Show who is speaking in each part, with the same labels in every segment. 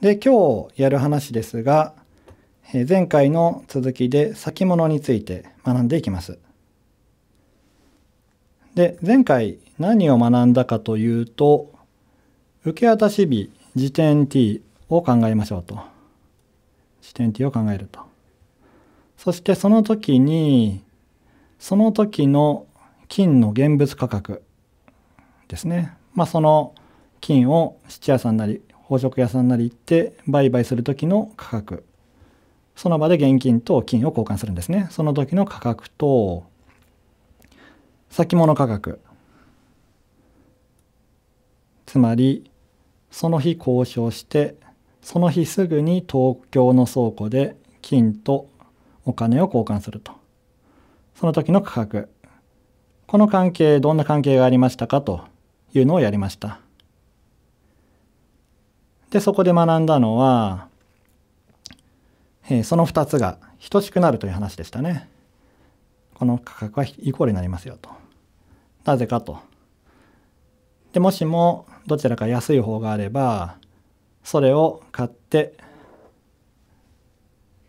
Speaker 1: で、今日やる話ですが、え前回の続きで先物について学んでいきます。で、前回何を学んだかというと、受け渡し日時点 t を考えましょうと。時点 t を考えると。そしてその時に、その時の金の現物価格ですね。まあその金を質屋さんなり宝飾屋さんなり行って売買する時の価格その場で現金と金を交換するんですねその時の価格と先物価格つまりその日交渉してその日すぐに東京の倉庫で金とお金を交換するとその時の価格この関係どんな関係がありましたかというのをやりました。で、そこで学んだのは、えー、その二つが等しくなるという話でしたね。この価格はイコールになりますよと。なぜかと。で、もしもどちらか安い方があれば、それを買って、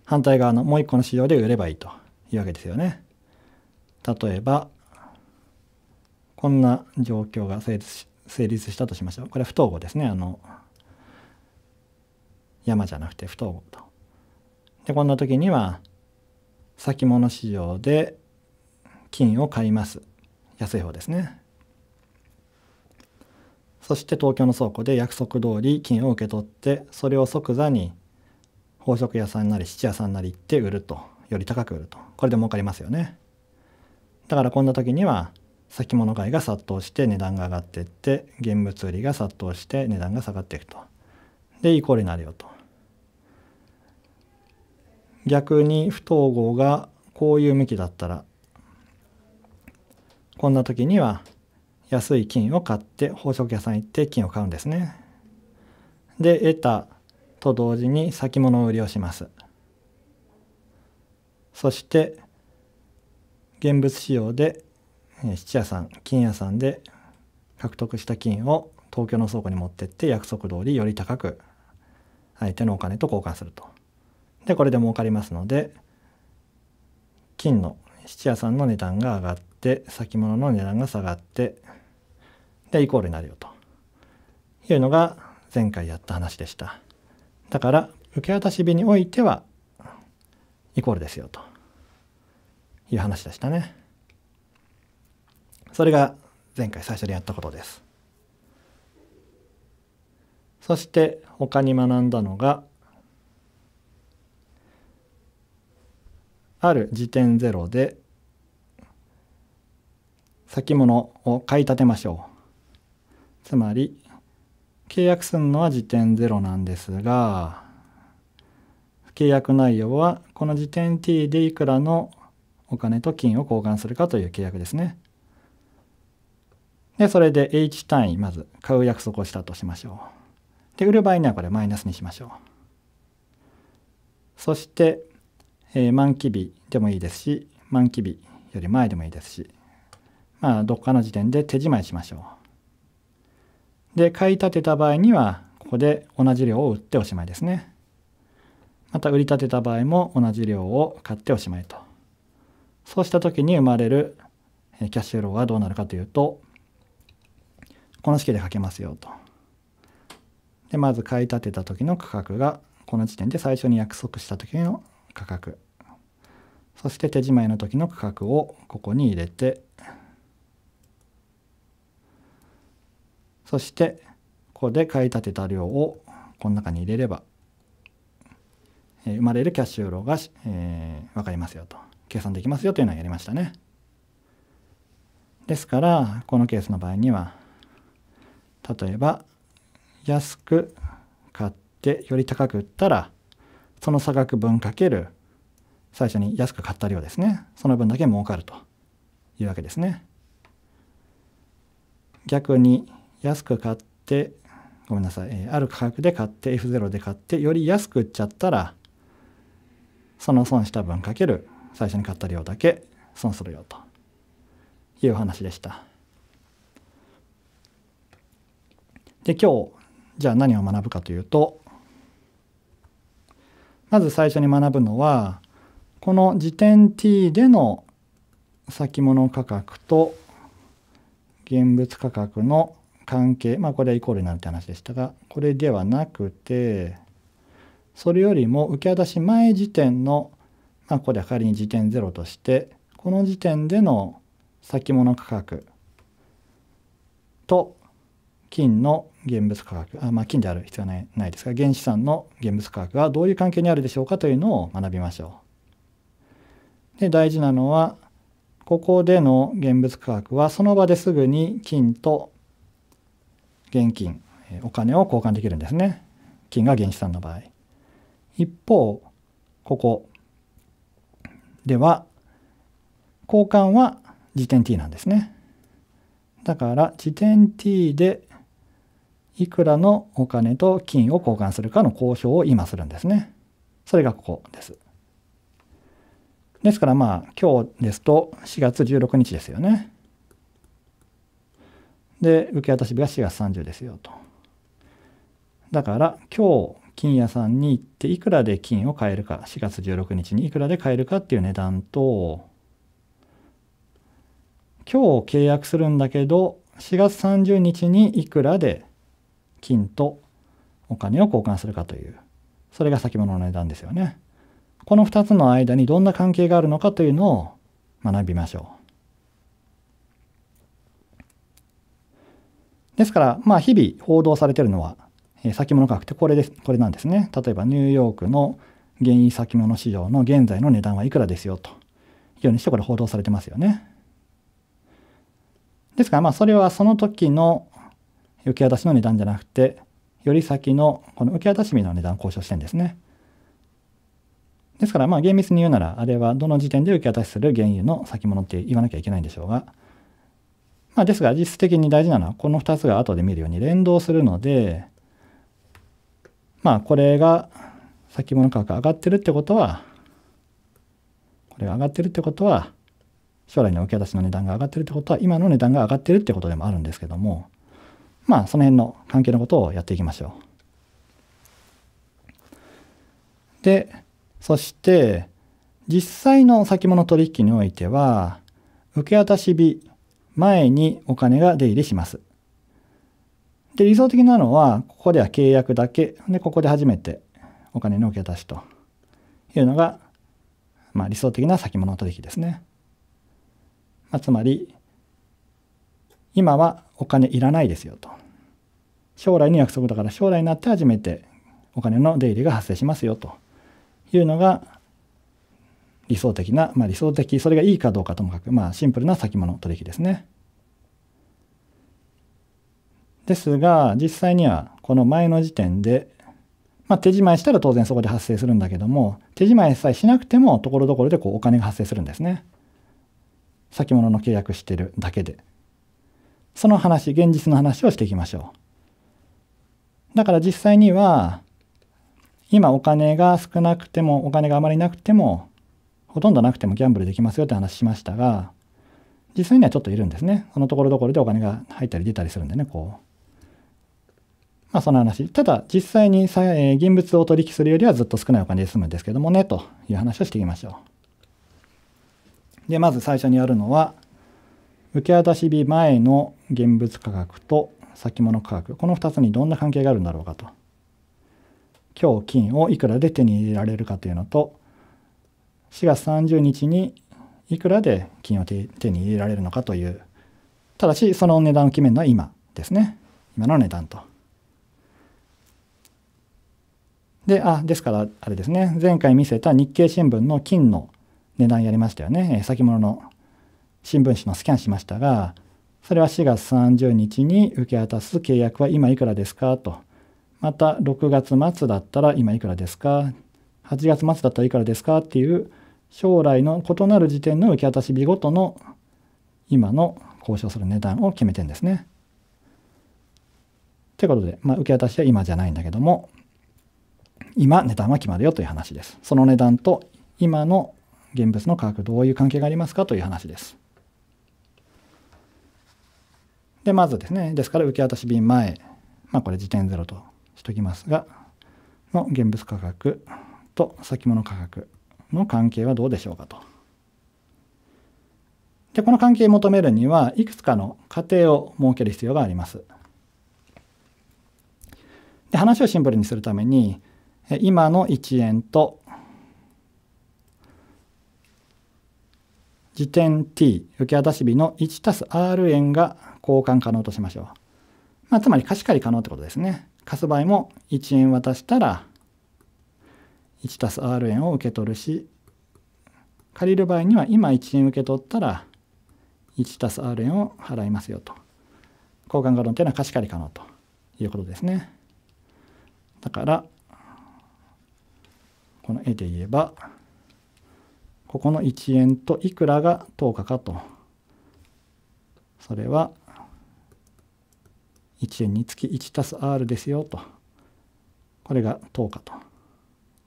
Speaker 1: 反対側のもう一個の市場で売ればいいというわけですよね。例えば、こんな状況が成立したとしましょう。これは不等号ですね。あの、山じゃなくて不と。でこんな時には先物市場で金を買います安い方ですねそして東京の倉庫で約束通り金を受け取ってそれを即座に宝飾屋さんなり質屋さんなり行って売るとより高く売るとこれで儲かりますよねだからこんな時には先物買いが殺到して値段が上がっていって現物売りが殺到して値段が下がっていくとでイコールになるよと逆に不等号がこういう向きだったらこんな時には安い金を買って宝飾屋さん行って金を買うんですね。で得たと同時に先物売りをします。そして現物使用で質屋さん金屋さんで獲得した金を東京の倉庫に持ってって約束通りより高く相手のお金と交換すると。でこれで儲かりますので金の質屋さんの値段が上がって先物の値段が下がってでイコールになるよというのが前回やった話でしただから受け渡し日においてはイコールですよという話でしたねそれが前回最初にやったことですそして他に学んだのがある時点ロで先物を買い立てましょう。つまり契約するのは時点0なんですが契約内容はこの時点 t でいくらのお金と金を交換するかという契約ですね。で、それで H 単位、まず買う約束をしたとしましょう。で、売る場合にはこれマイナスにしましょう。そして、えー、満期日でもいいですし満期日より前でもいいですしまあどっかの時点で手仕まいしましょう。で買い立てた場合にはここで同じ量を売っておしまいですね。また売り立てた場合も同じ量を買っておしまいと。そうした時に生まれるキャッシュフローはどうなるかというとこの式で書けますよと。でまず買い立てた時の価格がこの時点で最初に約束した時の価格そして手じまいの時の価格をここに入れてそしてここで買い立てた量をこの中に入れれば、えー、生まれるキャッシュフローが、えー、分かりますよと計算できますよというのをやりましたねですからこのケースの場合には例えば安く買ってより高く売ったらその差額分かける最初に安く買った量ですねその分だけ儲かるというわけですね逆に安く買ってごめんなさい、ある価格で買って F0 で買ってより安く売っちゃったらその損した分かける最初に買った量だけ損するよという話でしたで今日じゃあ何を学ぶかというとまず最初に学ぶのはこの時点 t での先物価格と現物価格の関係まあこれはイコールになるって話でしたがこれではなくてそれよりも受け渡し前時点のまあこでは仮に時点0としてこの時点での先物価格と金の現物価格あ、まあ、金である必要はないですが原資産の現物価格がどういう関係にあるでしょうかというのを学びましょう。で大事なのはここでの現物価格はその場ですぐに金と現金お金を交換できるんですね金が原資産の場合一方ここでは交換は時点 t なんですねだから時点 t でいくらのお金と金を交換するかの交渉を今するんですね。それがここです。ですからまあ今日ですと4月16日ですよね。で、受け渡し日が4月30ですよと。だから今日金屋さんに行っていくらで金を買えるか、4月16日にいくらで買えるかっていう値段と、今日契約するんだけど4月30日にいくらで金とお金を交換するかというそれが先物の値段ですよねこの2つの間にどんな関係があるのかというのを学びましょうですからまあ日々報道されてるのはえ先物価格ってこれですこれなんですね例えばニューヨークの原油先物市場の現在の値段はいくらですよというようにしてこれ報道されてますよねですからまあそれはその時の受け渡しの値段じゃなくて、より先のこの受け渡し日の値段を交渉してんですね。ですからまあ厳密に言うなら、あれはどの時点で受け渡しする原油の先物って言わなきゃいけないんでしょうが、まあですが実質的に大事なのはこの2つが後で見るように連動するので、まあこれが先物価格上がってるってことは、これが上がってるってことは、将来の受け渡しの値段が上がってるってことは、今の値段が上がってるってことでもあるんですけども、まあ、その辺の関係のことをやっていきましょう。で、そして、実際の先物取引においては、受け渡し日前にお金が出入りします。で、理想的なのは、ここでは契約だけ、で、ここで初めてお金の受け渡しというのが、まあ、理想的な先物取引ですね。まあ、つまり、今はお金いらないですよと。将来の約束だから将来になって初めてお金の出入りが発生しますよというのが理想的な、まあ、理想的それがいいかどうかともかく、まあ、シンプルな先物取引ですね。ですが実際にはこの前の時点で、まあ、手仕舞いしたら当然そこで発生するんだけども手仕舞いさえしなくてもところどころでこうお金が発生するんですね。先物の契約してるだけで。その話現実の話をしていきましょう。だから実際には、今お金が少なくても、お金があまりなくても、ほとんどなくてもギャンブルできますよって話しましたが、実際にはちょっといるんですね。そのところどころでお金が入ったり出たりするんでね、こう。まあその話。ただ、実際に、え現物を取引するよりはずっと少ないお金で済むんですけどもね、という話をしていきましょう。で、まず最初にやるのは、受け渡し日前の現物価格と先物価格この2つにどんな関係があるんだろうかと今日金をいくらで手に入れられるかというのと4月30日にいくらで金を手に入れられるのかというただしその値段を決めるのは今ですね今の値段とであですからあれですね前回見せた日経新聞の金の値段やりましたよね先物の新聞紙のスキャンしましたがそれは4月30日に受け渡す契約は今いくらですかと。また、6月末だったら今いくらですか ?8 月末だったらいくらですかっていう将来の異なる時点の受け渡し日ごとの今の交渉する値段を決めてんですね。ということで、まあ、受け渡しは今じゃないんだけども、今値段は決まるよという話です。その値段と今の現物の価格どういう関係がありますかという話です。で、まずですね、ですから受け渡し便前、まあこれ時点ゼロとしときますが、の現物価格と先物価格の関係はどうでしょうかと。で、この関係を求めるには、いくつかの過程を設ける必要があります。で、話をシンプルにするために、今の1円と時点 t 受け渡し日の1 r 円が交換可能としましょう。まあ、つまり貸し借り可能ってことですね。貸す場合も1円渡したら 1+R 円を受け取るし、借りる場合には今1円受け取ったら 1+R 円を払いますよと。交換可能っていうのは貸し借り可能ということですね。だから、この絵で言えば、ここの1円といくらが等価かと。それは1円につき1たす r ですよとこれが等価と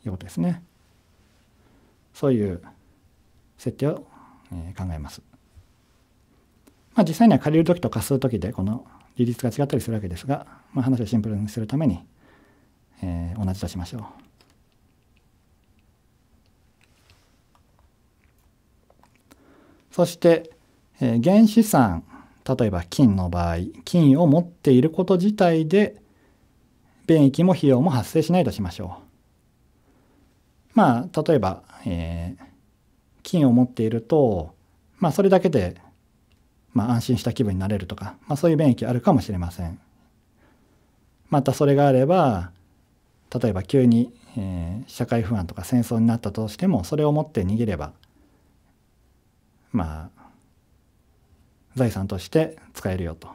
Speaker 1: いうことですねそういう設定を、えー、考えます、まあ、実際には借りる時と貸す時でこの利率が違ったりするわけですが、まあ、話をシンプルにするために、えー、同じとしましょうそして、えー、原資産例えば金の場合金を持っていること自体で便益も費用も発生しないとしましょうまあ例えば、えー、金を持っているとまあそれだけで、まあ、安心した気分になれるとか、まあ、そういう便益あるかもしれませんまたそれがあれば例えば急に、えー、社会不安とか戦争になったとしてもそれを持って逃げればまあ財産として使えるよと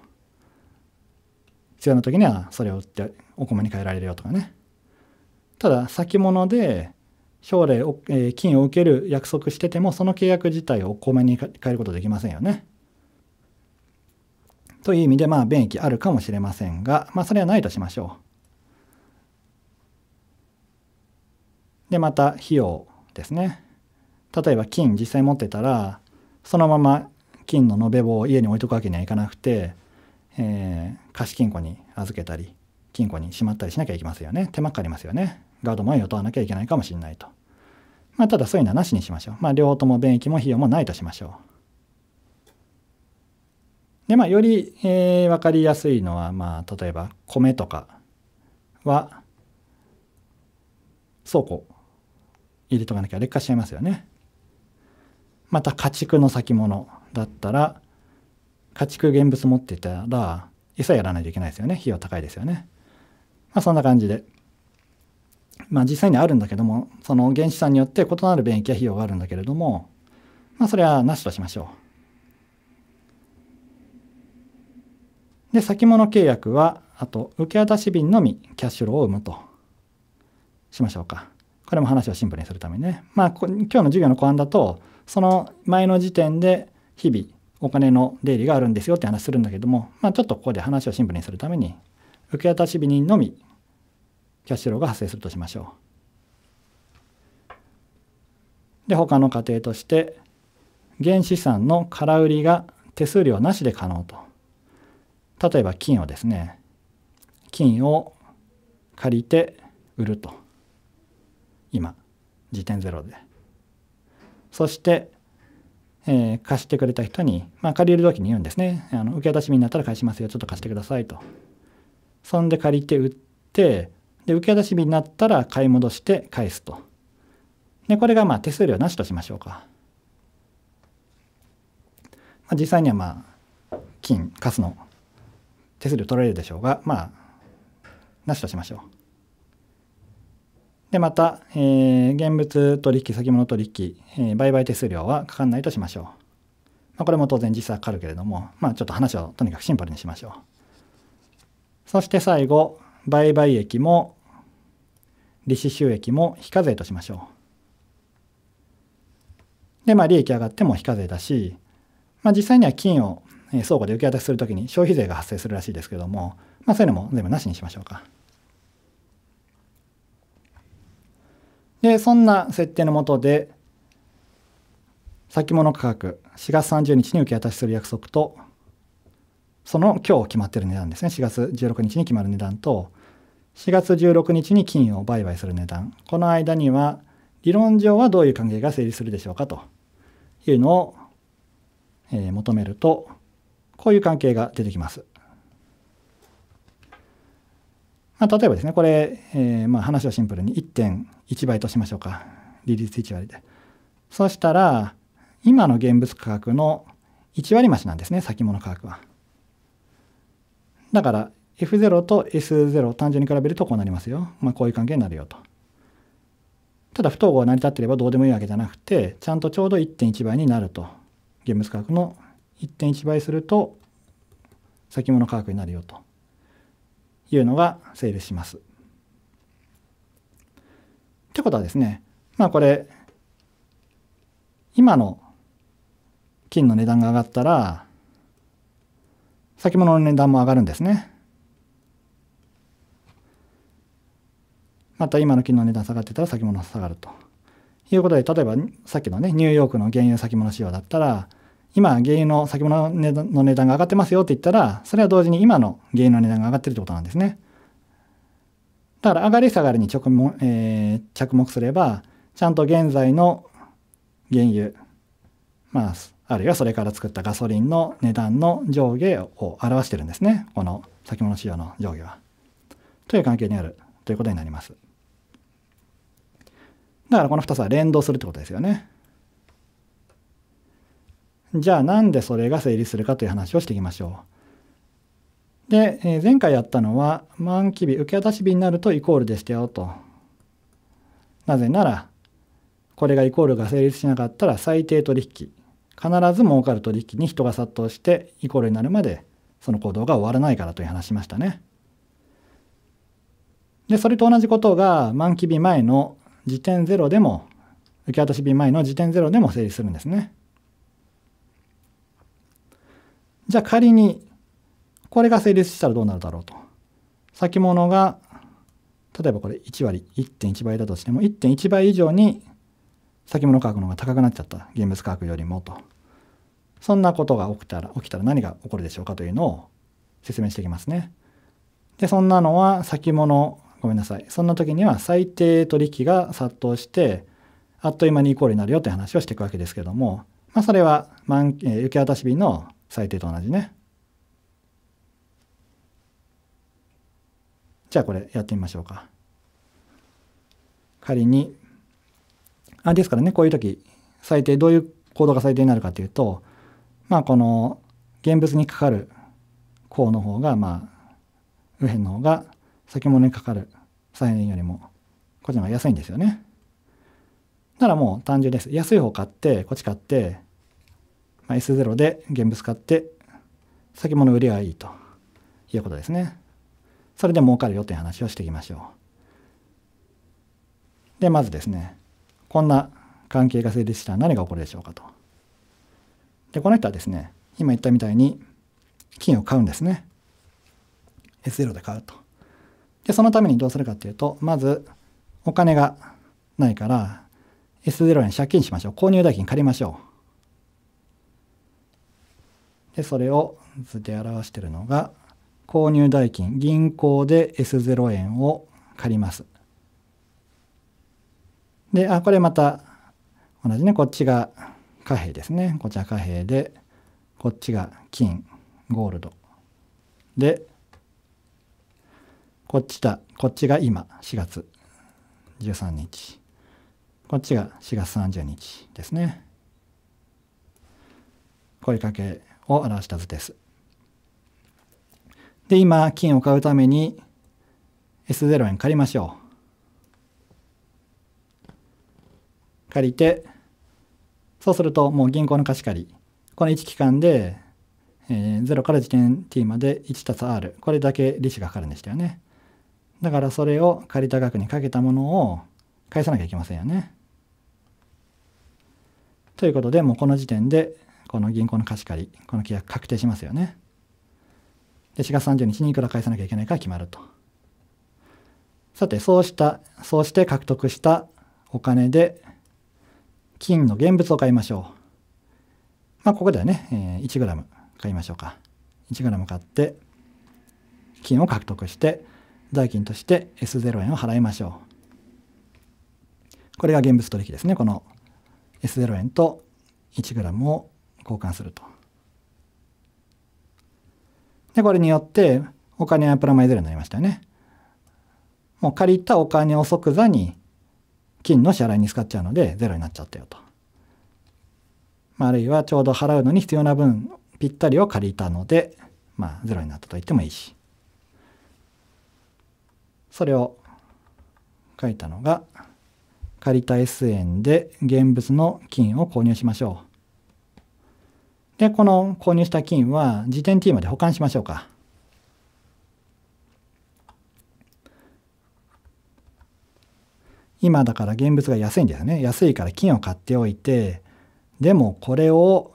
Speaker 1: 必要な時にはそれを売ってお米に変えられるよとかねただ先物で将来、えー、金を受ける約束しててもその契約自体をお米に変えることできませんよねという意味でまあ便益あるかもしれませんがまあそれはないとしましょうでまた費用ですね例えば金実際持ってたらそのまま金の延べ棒を家に置いとくわけにはいかなくて、えー、貸金庫に預けたり金庫にしまったりしなきゃいけませんよね手間かかりますよねガード前を問わなきゃいけないかもしれないと、まあ、ただそういうのはなしにしましょう、まあ、両方とも便益も費用もないとしましょうでまあより、えー、分かりやすいのは、まあ、例えば米とかは倉庫入れとかなきゃ劣化しちゃいますよねまた家畜の先物だったら家畜現物持ってたら餌やらないといけないですよね費用高いですよねまあそんな感じでまあ実際にあるんだけどもその原資産によって異なる便益や費用があるんだけれどもまあそれはなしとしましょうで先物契約はあと受け渡し便のみキャッシュローを生むとしましょうかこれも話をシンプルにするためにねまあ今日の授業の後半だとその前の時点で日々お金の出入りがあるんですよって話するんだけども、まあ、ちょっとここで話をシンプルにするために受け渡し日にのみキャッシュローが発生するとしましょう。で他の過程として原資産の空売りが手数料なしで可能と例えば金をですね金を借りて売ると今時点ゼロでそしてえー、貸してくれた人に、まあ、借りる時に言うんですねあの受け渡しになったら返しますよちょっと貸してくださいとそんで借りて売ってで受け渡し日になったら買い戻して返すとでこれがまあ手数料なしとしましょうか、まあ、実際にはまあ金貸すの手数料取られるでしょうがまあなしとしましょうで、また、えー、現物取引、先物取引、えー、売買手数料はかかんないとしましょう。まあ、これも当然実際かかるけれども、まあちょっと話をとにかくシンプルにしましょう。そして最後、売買益も利子収益も非課税としましょう。で、まあ利益上がっても非課税だし、まあ実際には金を倉庫で受け渡しするときに消費税が発生するらしいですけども、まあそういうのも全部なしにしましょうか。でそんな設定のもとで先物価格4月30日に受け渡しする約束とその今日決まってる値段ですね4月16日に決まる値段と4月16日に金を売買する値段この間には理論上はどういう関係が成立するでしょうかというのを、えー、求めるとこういう関係が出てきます。まあ、例えばですね、これ、えー、まあ話はシンプルに1.1倍としましょうか。利率1割で。そしたら、今の現物価格の1割増しなんですね、先物価格は。だから、F0 と S0 単純に比べるとこうなりますよ。まあ、こういう関係になるよと。ただ不号が成り立ってればどうでもいいわけじゃなくて、ちゃんとちょうど1.1倍になると。現物価格の1.1倍すると先物価格になるよと。いうのがセールします。ってことはですね、まあこれ、今の金の値段が上がったら、先物の値段も上がるんですね。また今の金の値段下がってたら先物下がると。いうことで、例えばさっきのね、ニューヨークの原油先物仕様だったら、今原油の先物の値段が上がってますよって言ったらそれは同時に今の原油の値段が上がってるってことなんですねだから上がり下がりに直も、えー、着目すればちゃんと現在の原油まああるいはそれから作ったガソリンの値段の上下を表してるんですねこの先物市場の上下は。という関係にあるということになります。だからこの2つは連動するってことですよね。じゃあなんでそれが成立するかという話をしていきましょう。で、えー、前回やったのは満期日受け渡し日になるとイコールでしたよと。なぜならこれがイコールが成立しなかったら最低取引必ず儲かる取引に人が殺到してイコールになるまでその行動が終わらないからという話しましたね。で、それと同じことが満期日前の時点0でも、受け渡し日前の時点0でも成立するんですね。じゃあ仮にこれが成立したらどうなるだろうと。先物が例えばこれ1割1.1倍だとしても1.1倍以上に先物価格の方が高くなっちゃった現物価格よりもとそんなことが起きたら起きたら何が起こるでしょうかというのを説明していきますね。でそんなのは先物ごめんなさいそんな時には最低取引が殺到してあっという間にイコールになるよって話をしていくわけですけども、まあ、それは、えー、受け渡し日の最低と同じねじゃあこれやってみましょうか仮にあですからねこういう時最低どういう行動が最低になるかというとまあこの現物にかかる項の方がまあ右辺の方が先物にかかる左辺よりもこっちの方が安いんですよね。ならもう単純です。安い方買ってこっち買ってまあ、S0 で現物買って先物売りはいいということですね。それで儲かるよという話をしていきましょう。で、まずですね、こんな関係が成立したら何が起こるでしょうかと。で、この人はですね、今言ったみたいに金を買うんですね。S0 で買うと。で、そのためにどうするかっていうと、まずお金がないから S0 に借金しましょう。購入代金借りましょう。でそれを図で表しているのが購入代金銀行で S0 円を借ります。であこれまた同じねこっちが貨幣ですねこちら貨幣でこっちが金ゴールドでこっちだこっちが今4月13日こっちが4月30日ですね。声かけを表した図です。で、今、金を買うために S0 円借りましょう。借りて、そうするともう銀行の貸し借り、この1期間で、えー、0から時点 t まで1たつ r、これだけ利子がかかるんでしたよね。だからそれを借りた額にかけたものを返さなきゃいけませんよね。ということで、もうこの時点でこの銀行の貸し借り、この契約確定しますよね。で、4月30日にいくら返さなきゃいけないか決まると。さて、そうした、そうして獲得したお金で、金の現物を買いましょう。まあ、ここではね、え 1g 買いましょうか。1g 買って、金を獲得して、代金として S0 円を払いましょう。これが現物取引ですね。この S0 円と 1g を交換すると。で、これによって、お金はプラマイゼロになりましたよね。もう借りたお金を即座に金の支払いに使っちゃうので、ゼロになっちゃったよと。まあ、あるいはちょうど払うのに必要な分ぴったりを借りたので、まあ、ゼロになったと言ってもいいし。それを書いたのが、借りた S 円で現物の金を購入しましょう。で、この購入した金は時点 t まで保管しましょうか。今だから現物が安いんですよね。安いから金を買っておいて、でもこれを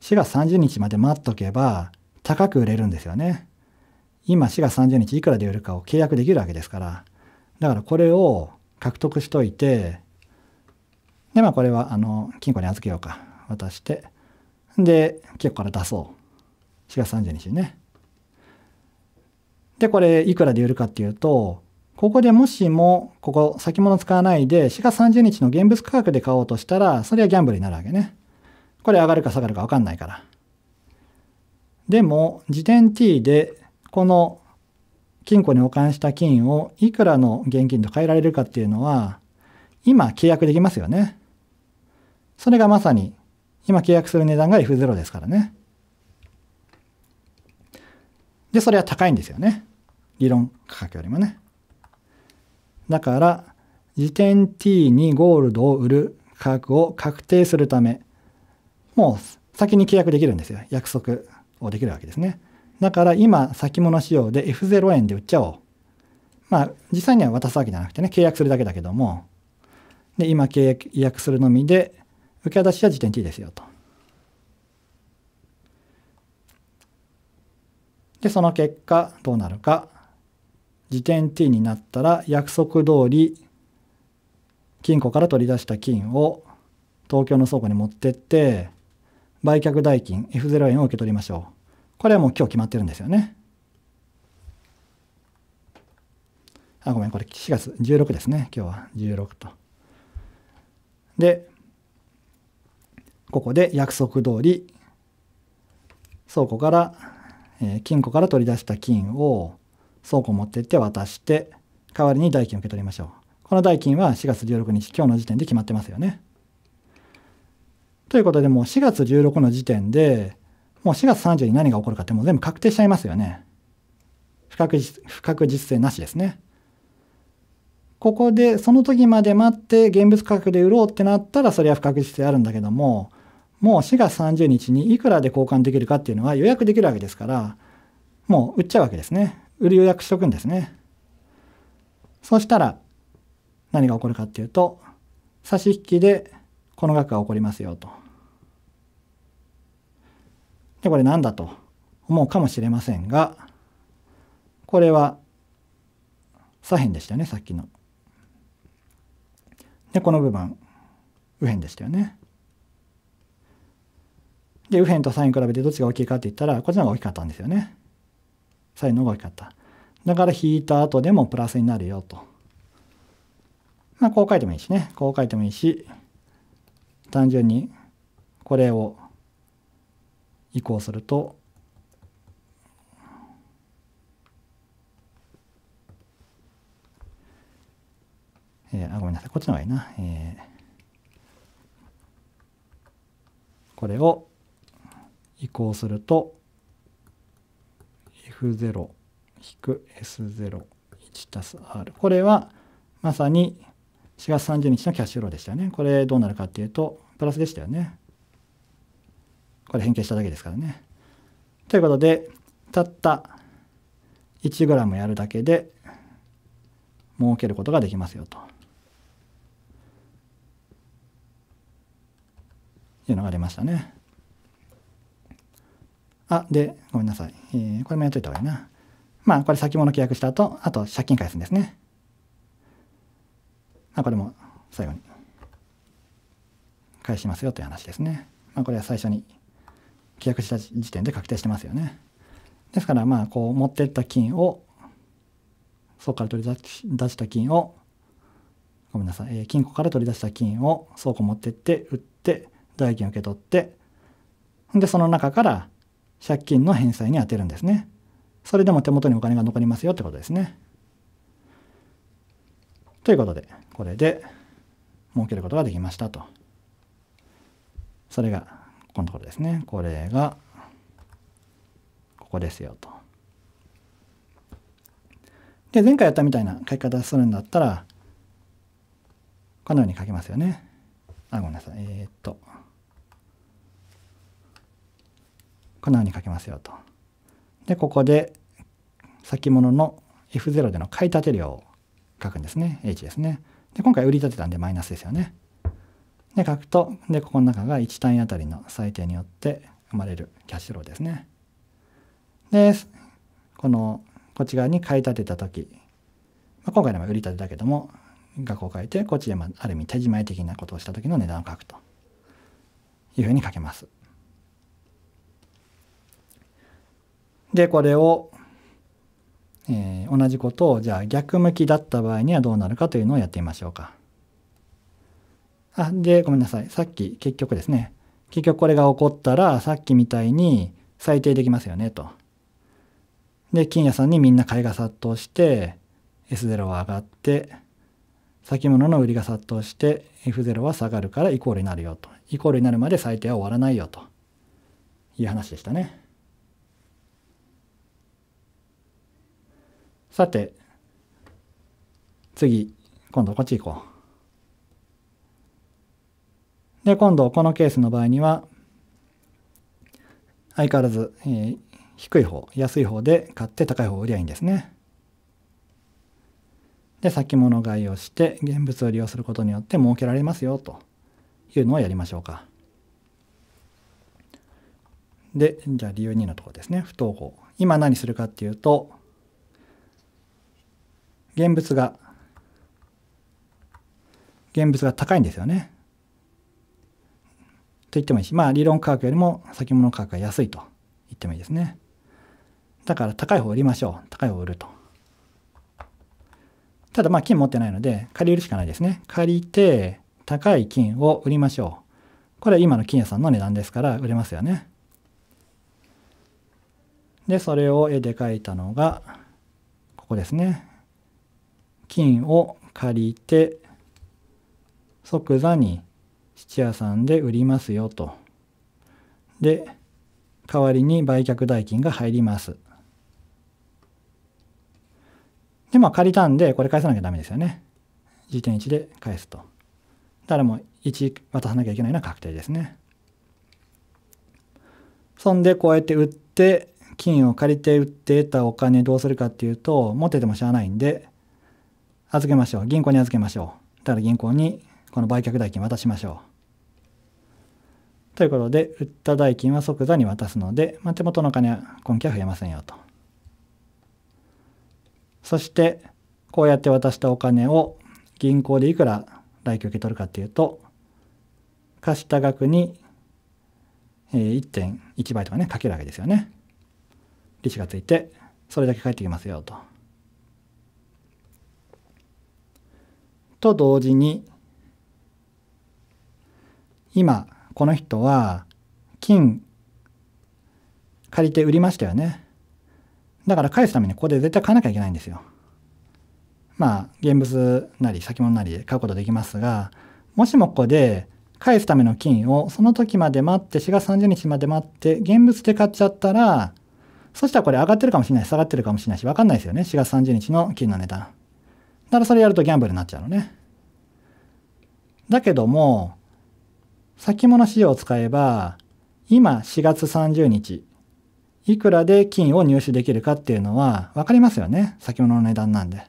Speaker 1: 4月30日まで待っとけば高く売れるんですよね。今4月30日いくらで売るかを契約できるわけですから。だからこれを獲得しといて、で、まあこれはあの金庫に預けようか。渡して、で、今日から出そう。4月30日ね。で、これいくらで売るかっていうと、ここでもしも、ここ先物使わないで、4月30日の現物価格で買おうとしたら、それはギャンブルになるわけね。これ上がるか下がるか分かんないから。でも、時点 t で、この金庫に保管した金をいくらの現金と変えられるかっていうのは、今契約できますよね。それがまさに今契約する値段が F0 ですからね。で、それは高いんですよね。理論価格よりもね。だから、時点 t にゴールドを売る価格を確定するため、もう先に契約できるんですよ。約束をできるわけですね。だから今、先物仕様で F0 円で売っちゃおう。まあ、実際には渡すわけじゃなくてね、契約するだけだけども、で、今契約するのみで、受け渡しは時点 t ですよと。で、その結果どうなるか。時点 t になったら約束通り金庫から取り出した金を東京の倉庫に持ってって売却代金 F0 円を受け取りましょう。これはもう今日決まってるんですよね。あ、ごめん、これ4月16ですね。今日は16と。で、ここで約束通り倉庫から、えー、金庫から取り出した金を倉庫持ってって渡して代わりに代金を受け取りましょうこの代金は4月16日今日の時点で決まってますよねということでもう4月16の時点でもう4月30に何が起こるかってもう全部確定しちゃいますよね不確実不確実性なしですねここでその時まで待って現物価格で売ろうってなったらそれは不確実性あるんだけどももう4月30日にいくらで交換できるかっていうのは予約できるわけですから、もう売っちゃうわけですね。売り予約しとくんですね。そしたら、何が起こるかっていうと、差し引きでこの額が起こりますよと。で、これなんだと思うかもしれませんが、これは左辺でしたよね、さっきの。で、この部分、右辺でしたよね。で、右辺と左辺比べてどっちが大きいかって言ったら、こっちの方が大きかったんですよね。左辺の方が大きかった。だから引いた後でもプラスになるよと。まあ、こう書いてもいいしね。こう書いてもいいし、単純にこれを移行すると、えー、あ、ごめんなさい。こっちの方がいいな。えー、これを移行すると F0-S01 たす R。これはまさに4月30日のキャッシュフローでしたよね。これどうなるかっていうと、プラスでしたよね。これ変形しただけですからね。ということで、たった 1g やるだけで儲けることができますよと。いうのが出ましたね。あ、で、ごめんなさい。えー、これもやっといた方がいいな。まあ、これ先物契約した後、あと借金返すんですね。あ、これも最後に。返しますよという話ですね。まあ、これは最初に契約した時点で確定してますよね。ですから、まあ、こう、持ってった金を、倉庫から取り出した金を、ごめんなさい、えー、金庫から取り出した金を倉庫持ってって、売って、代金受け取って、で、その中から、借金の返済に充てるんですね。それでも手元にお金が残りますよってことですね。ということで、これで儲けることができましたと。それが、このところですね。これが、ここですよと。で、前回やったみたいな書き方するんだったら、このように書きますよね。あ、ごめんなさい。えー、っと。このように書けますよと。で、ここで先物の F0 での買い立て量を書くんですね。H ですね。で、今回売り立てたんでマイナスですよね。で、書くと、で、ここの中が1単位あたりの最低によって生まれるキャッシュフローですね。で、この、こっち側に買い立てた時、まあ、今回でも売り立てだけども、額を変えて、こっちである意味手締まい的なことをした時の値段を書くというふうに書けます。でこれを、えー、同じことをじゃあ逆向きだった場合にはどうなるかというのをやってみましょうか。あでごめんなさいさっき結局ですね結局これが起こったらさっきみたいに裁定できますよねと。で金屋さんにみんな買いが殺到して S0 は上がって先物の売りが殺到して F0 は下がるからイコールになるよとイコールになるまで最低は終わらないよという話でしたね。さて、次、今度こっち行こう。で、今度このケースの場合には、相変わらず、えー、低い方、安い方で買って高い方を売りゃいいんですね。で、先物買いをして現物を利用することによって儲けられますよというのをやりましょうか。で、じゃあ理由2のところですね。不等号。今何するかっていうと、現物が現物が高いんですよね。と言ってもいいし、まあ理論価格よりも先物価格が安いと言ってもいいですね。だから高い方売りましょう。高い方売ると。ただまあ金持ってないので借りるしかないですね。借りて高い金を売りましょう。これは今の金屋さんの値段ですから売れますよね。で、それを絵で描いたのがここですね。金を借りて即座に質屋さんで売りますよと。で、代わりに売却代金が入ります。で、まあ借りたんで、これ返さなきゃダメですよね。点1で返すと。だからもう1渡さなきゃいけないのは確定ですね。そんでこうやって売って、金を借りて売って得たお金どうするかっていうと、持っててもしゃあないんで、預けましょう。銀行に預けましょう。だから銀行にこの売却代金渡しましょう。ということで、売った代金は即座に渡すので、まあ、手元の金は今期は増えませんよと。そして、こうやって渡したお金を銀行でいくら代金受け取るかっていうと、貸した額に1.1倍とかね、かけるわけですよね。利子がついて、それだけ返ってきますよと。と同時に今この人は金借りて売りましたよねだから返すためにここで絶対買わなきゃいけないんですよまあ現物なり先物なりで買うことできますがもしもここで返すための金をその時まで待って4月30日まで待って現物で買っちゃったらそしたらこれ上がってるかもしれない下がってるかもしれないし分かんないですよね4月30日の金の値段からそれやるとギャンブルになっちゃうのね。だけども、先物市場を使えば、今4月30日、いくらで金を入手できるかっていうのは分かりますよね。先物の値段なんで。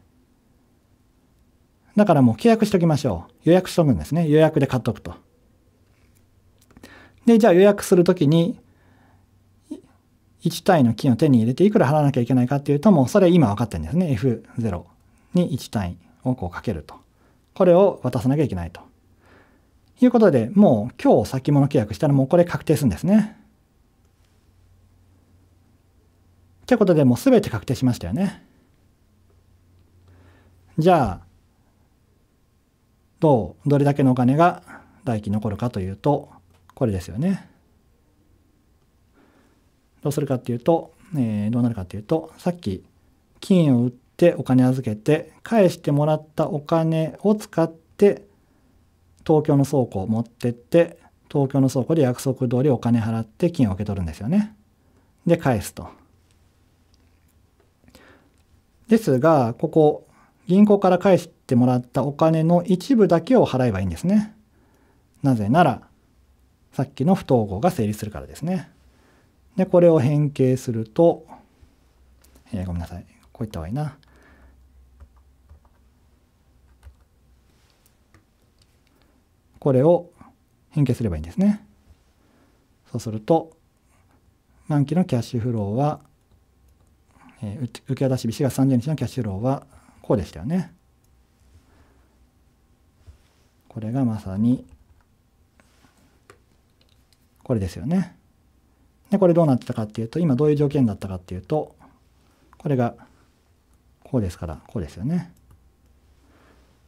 Speaker 1: だからもう契約しときましょう。予約しとくんですね。予約で買っとくと。で、じゃあ予約するときに、1体の金を手に入れていくら払わなきゃいけないかっていうと、もうそれ今分かってるんですね。F0。に1単位をこうかけると。これを渡さなきゃいけないと。いうことで、もう今日先物契約したらもうこれ確定するんですね。ってことでもう全て確定しましたよね。じゃあ、どう、どれだけのお金が代金残るかというと、これですよね。どうするかっていうと、えー、どうなるかっていうと、さっき金を売っってお金預けて返してもらったお金を使って東京の倉庫を持ってって東京の倉庫で約束通りお金払って金を受け取るんですよね。で返すと。ですがここ銀行から返してもらったお金の一部だけを払えばいいんですね。なぜならさっきの不統合が成立するからですね。でこれを変形すると、えー、ごめんなさいこういった方がいいな。これを変形すればいいんですね。そうすると、満期のキャッシュフローは、えー、受け渡し日4月30日のキャッシュフローはこうでしたよね。これがまさに、これですよね。で、これどうなってたかっていうと、今どういう条件だったかっていうと、これがこうですから、こうですよね。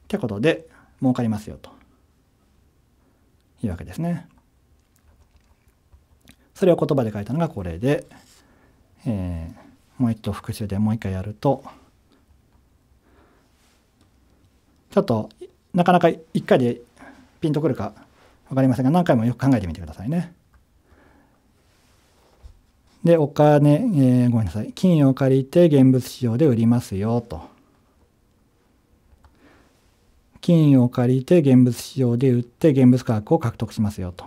Speaker 1: ってことで、儲かりますよと。いうわけですね。それを言葉で書いたのがこれで、えー、もう一度復習でもう一回やると、ちょっとなかなか一回でピンとくるか分かりませんが何回もよく考えてみてくださいね。でお金、えー、ごめんなさい金を借りて現物市場で売りますよと。金を借りて現物市場で売って現物価格を獲得しますよと。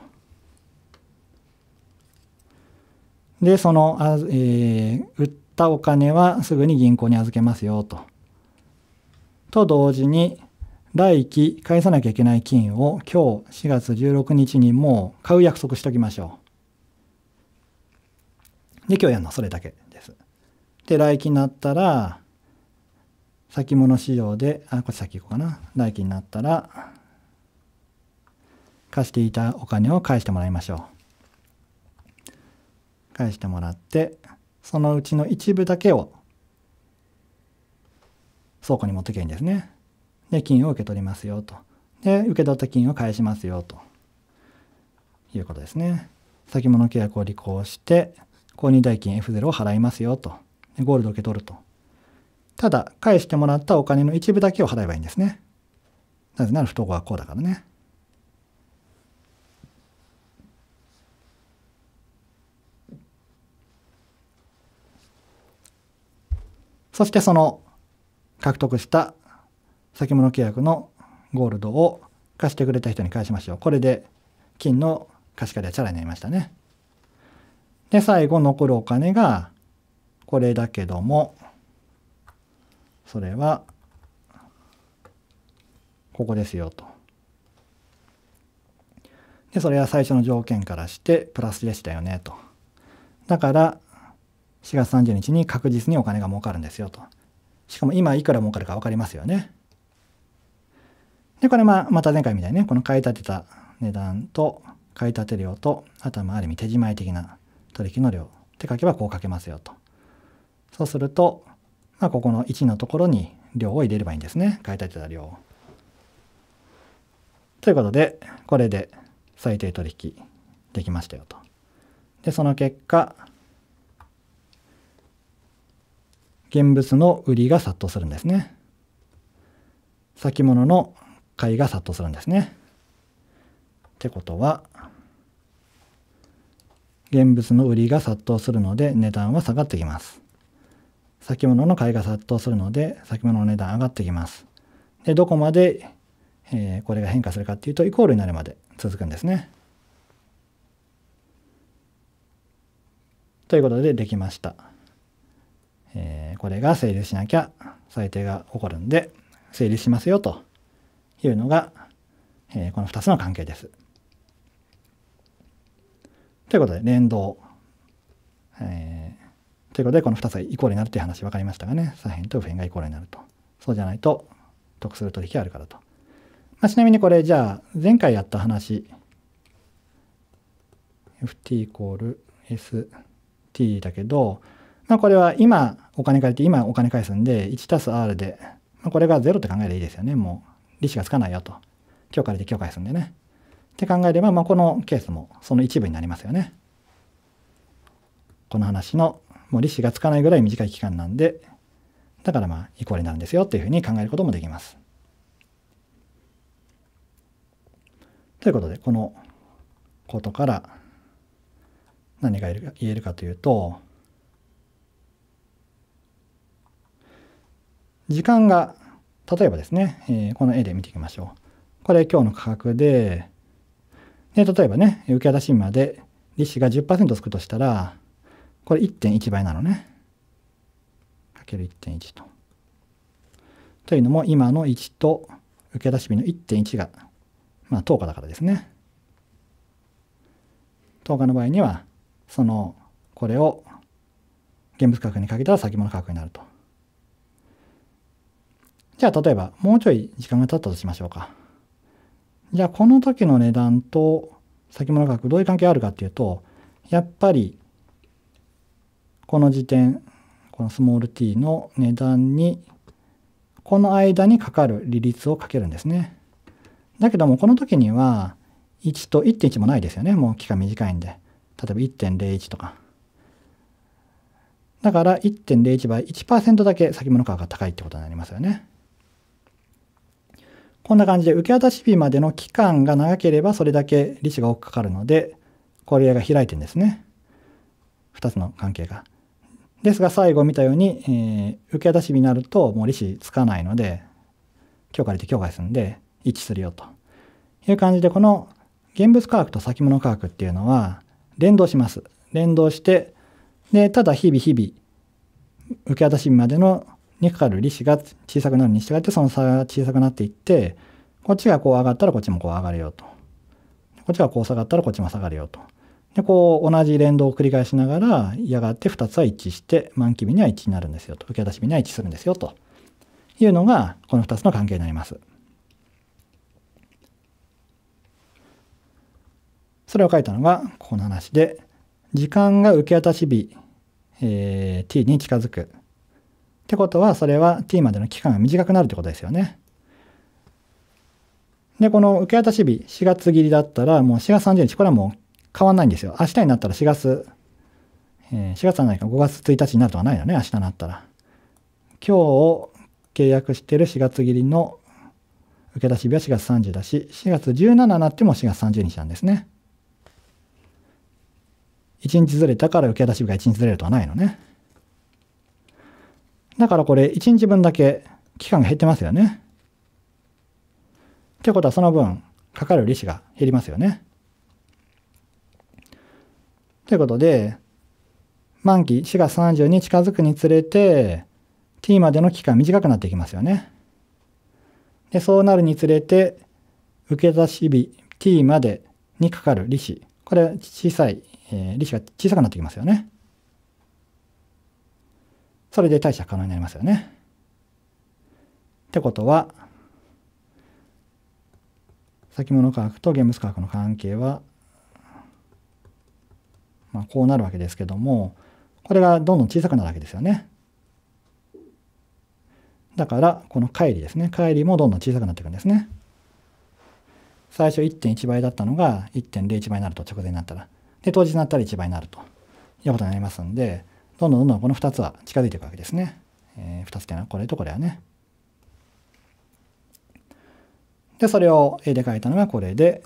Speaker 1: で、その、あえー、売ったお金はすぐに銀行に預けますよと。と同時に、来期返さなきゃいけない金を今日4月16日にもう買う約束しときましょう。で、今日やるのはそれだけです。で、来期になったら、先物市場で、あ、これ先行こうかな。代金になったら、貸していたお金を返してもらいましょう。返してもらって、そのうちの一部だけを倉庫に持ってけばいいんですね。で、金を受け取りますよと。で、受け取った金を返しますよということですね。先物契約を履行して、購入代金 F0 を払いますよと。でゴールド受け取ると。ただ返してもらったお金の一部だけを払えばいいんですねなぜなら不登校はこうだからねそしてその獲得した先物契約のゴールドを貸してくれた人に返しましょう。これで金の貸し借りはチャラになりましたね。で、最後残るお金がこれだけども、それはここですよと。でそれは最初の条件からしてプラスでしたよねと。だから4月30日に確実にお金が儲かるんですよと。しかも今いくら儲かるか分かりますよね。でこれまあまた前回みたいにねこの買い立てた値段と買い立て量と頭ある意味手仕舞的な取引の量って書けばこう書けますよと。そうするとまあ、ここの1のところに量を入れればいいんですね。買いてた量を。ということで、これで最低取引できましたよと。で、その結果、現物の売りが殺到するんですね。先物の買いが殺到するんですね。ってことは、現物の売りが殺到するので値段は下がってきます。先物の買いが殺到するので、先物の値段上がってきます。で、どこまで、えー、これが変化するかっていうと、イコールになるまで続くんですね。ということで、できました。えー、これが成立しなきゃ、最低が起こるんで、成立しますよというのが、えー、この2つの関係です。ということで、連動。えーということで、この2つがイコールになるという話分かりましたがね、左辺と右辺がイコールになると。そうじゃないと、得する取引があるからと。まあ、ちなみにこれ、じゃあ、前回やった話、ft イコール st だけど、まあ、これは今お金借りて、今お金返すんで、1たす r で、まあ、これが0って考えればいいですよね。もう、利子がつかないよと。今日借りて今日返すんでね。って考えれば、まあ、このケースもその一部になりますよね。この話のもう利子がつかないぐらい短い期間なんで、だからまあ、イコールになるんですよっていうふうに考えることもできます。ということで、このことから何が言えるかというと、時間が、例えばですね、えこの絵で見ていきましょう。これ今日の価格で、で例えばね、受け渡しまで利子が10%つくとしたら、これ1.1倍なのね。かける1.1と。というのも今の1と受け出し日の1.1が、まあ、10日だからですね。10日の場合にはそのこれを現物価格にかけたら先物価格になると。じゃあ例えばもうちょい時間が経ったとしましょうか。じゃあこの時の値段と先物価格どういう関係あるかっていうとやっぱりこの時点、このスモール t の値段に、この間にかかる利率をかけるんですね。だけども、この時には、1と1.1もないですよね。もう期間短いんで。例えば1.01とか。だから1.01倍1%だけ先物価格が高いってことになりますよね。こんな感じで受け渡し日までの期間が長ければそれだけ利子が多くかかるので、これが開いてるんですね。2つの関係が。ですが最後見たように、えー、受け渡し日になるともう利子つかないので、今日借りて今日返すんで、一致するよという感じで、この現物価格と先物価格っていうのは連動します。連動して、で、ただ日々日々、受け渡し日までのにかかる利子が小さくなるに従って、その差が小さくなっていって、こっちがこう上がったらこっちもこう上がるよと。こっちがこう下がったらこっちも下がるよと。で、こう、同じ連動を繰り返しながら、やがて2つは一致して、満期日には一致になるんですよと、受け渡し日には一致するんですよというのが、この2つの関係になります。それを書いたのが、ここの話で、時間が受け渡し日、えー、t に近づく。ってことは、それは t までの期間が短くなるってことですよね。で、この受け渡し日、4月切りだったら、もう4月30日、これはもう変わんないんですよ。明日になったら4月、えー、4月はないか5月1日になるとかないよね、明日になったら。今日を契約してる4月切りの受け出し日は4月30だし、4月17になっても4月30日なんですね。1日ずれたから受け出し日が1日ずれるとはないのね。だからこれ1日分だけ期間が減ってますよね。ってことはその分かかる利子が減りますよね。ということで、満期4月30に近づくにつれて、t までの期間短くなっていきますよね。で、そうなるにつれて、受け出し日 t までにかかる利子。これ小さい、えー、利子が小さくなってきますよね。それで対借可能になりますよね。ってことは、先物価格と現物価格の関係はまあ、こうなるわけですけども、これがどんどん小さくなるわけですよね。だから、この乖離ですね。乖離もどんどん小さくなっていくんですね。最初1.1倍だったのが1.01倍になると、直前になったら。で、当日になったら1倍になるということになりますんで、どんどんどんどんこの2つは近づいていくわけですね。えー、2つっていうのはこれとこれはね。で、それを絵で描いたのがこれで、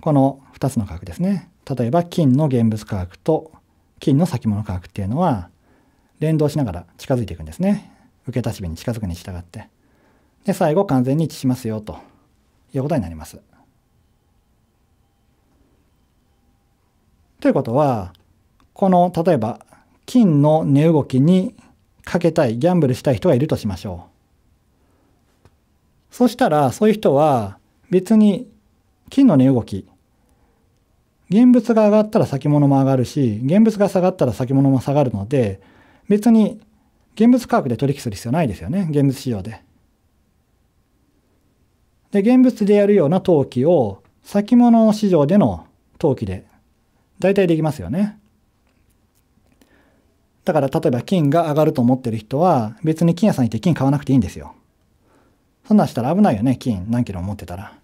Speaker 1: この2つの価格ですね。例えば金の現物価格と金の先物価格っていうのは連動しながら近づいていくんですね。受け足し日に近づくに従って。で、最後完全に一致しますよということになります。ということは、この例えば金の値動きにかけたい、ギャンブルしたい人がいるとしましょう。そしたら、そういう人は別に金の値動き現物が上がったら先物も上がるし現物が下がったら先物も下がるので別に現物価格で取引する必要ないですよね現物市場で。で現物でやるような投機を先物市場での投機で大体できますよね。だから例えば金が上がると思ってる人は別に金屋さん行って金買わなくていいんですよ。そんなんしたら危ないよね金何キロ持ってたら。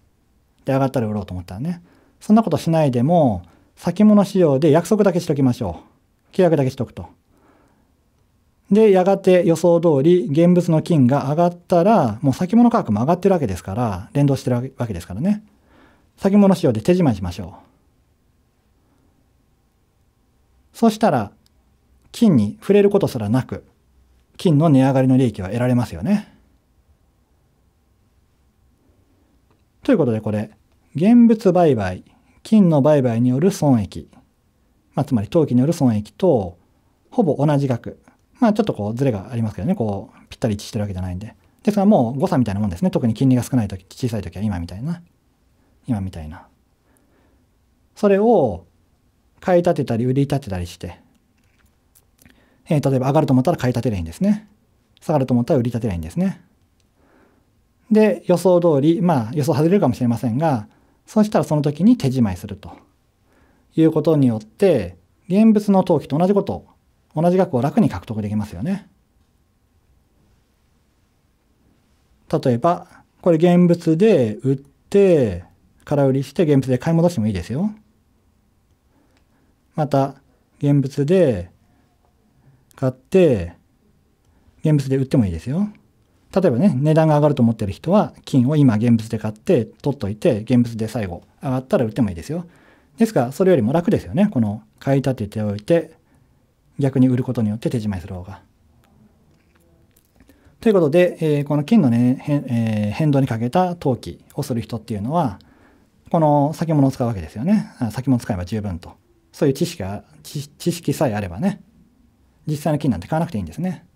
Speaker 1: で上がったら売ろうと思ったらねそんなことしないでも先物市場で約束だけしときましょう契約だけしとくとでやがて予想通り現物の金が上がったらもう先物価格も上がってるわけですから連動してるわけですからね先物市場で手締まいしましょうそしたら金に触れることすらなく金の値上がりの利益は得られますよねということでこれ現物売買、金の売買による損益、まあ、つまり投機による損益と、ほぼ同じ額。まあ、ちょっとこう、ずれがありますけどね、こう、ぴったり一致してるわけじゃないんで。ですが、もう誤差みたいなもんですね。特に金利が少ない時、小さい時は今みたいな。今みたいな。それを、買い立てたり売り立てたりして、えー、例えば上がると思ったら買い立てれゃいいんですね。下がると思ったら売り立てれゃいいんですね。で、予想通り、まあ予想外れるかもしれませんが、そしたらその時に手じまいするということによって現物の登記と同じこと同じ額を楽に獲得できますよね。例えばこれ現物で売って空売りして現物で買い戻してもいいですよ。また現物で買って現物で売ってもいいですよ。例えばね、値段が上がると思ってる人は、金を今現物で買って、取っといて、現物で最後、上がったら売ってもいいですよ。ですから、それよりも楽ですよね。この、買い立てておいて、逆に売ることによって手締まいする方が。ということで、えー、この金のね、えー、変動にかけた投機をする人っていうのは、この先物を使うわけですよね。先物使えば十分と。そういう知識が、知識さえあればね、実際の金なんて買わなくていいんですね。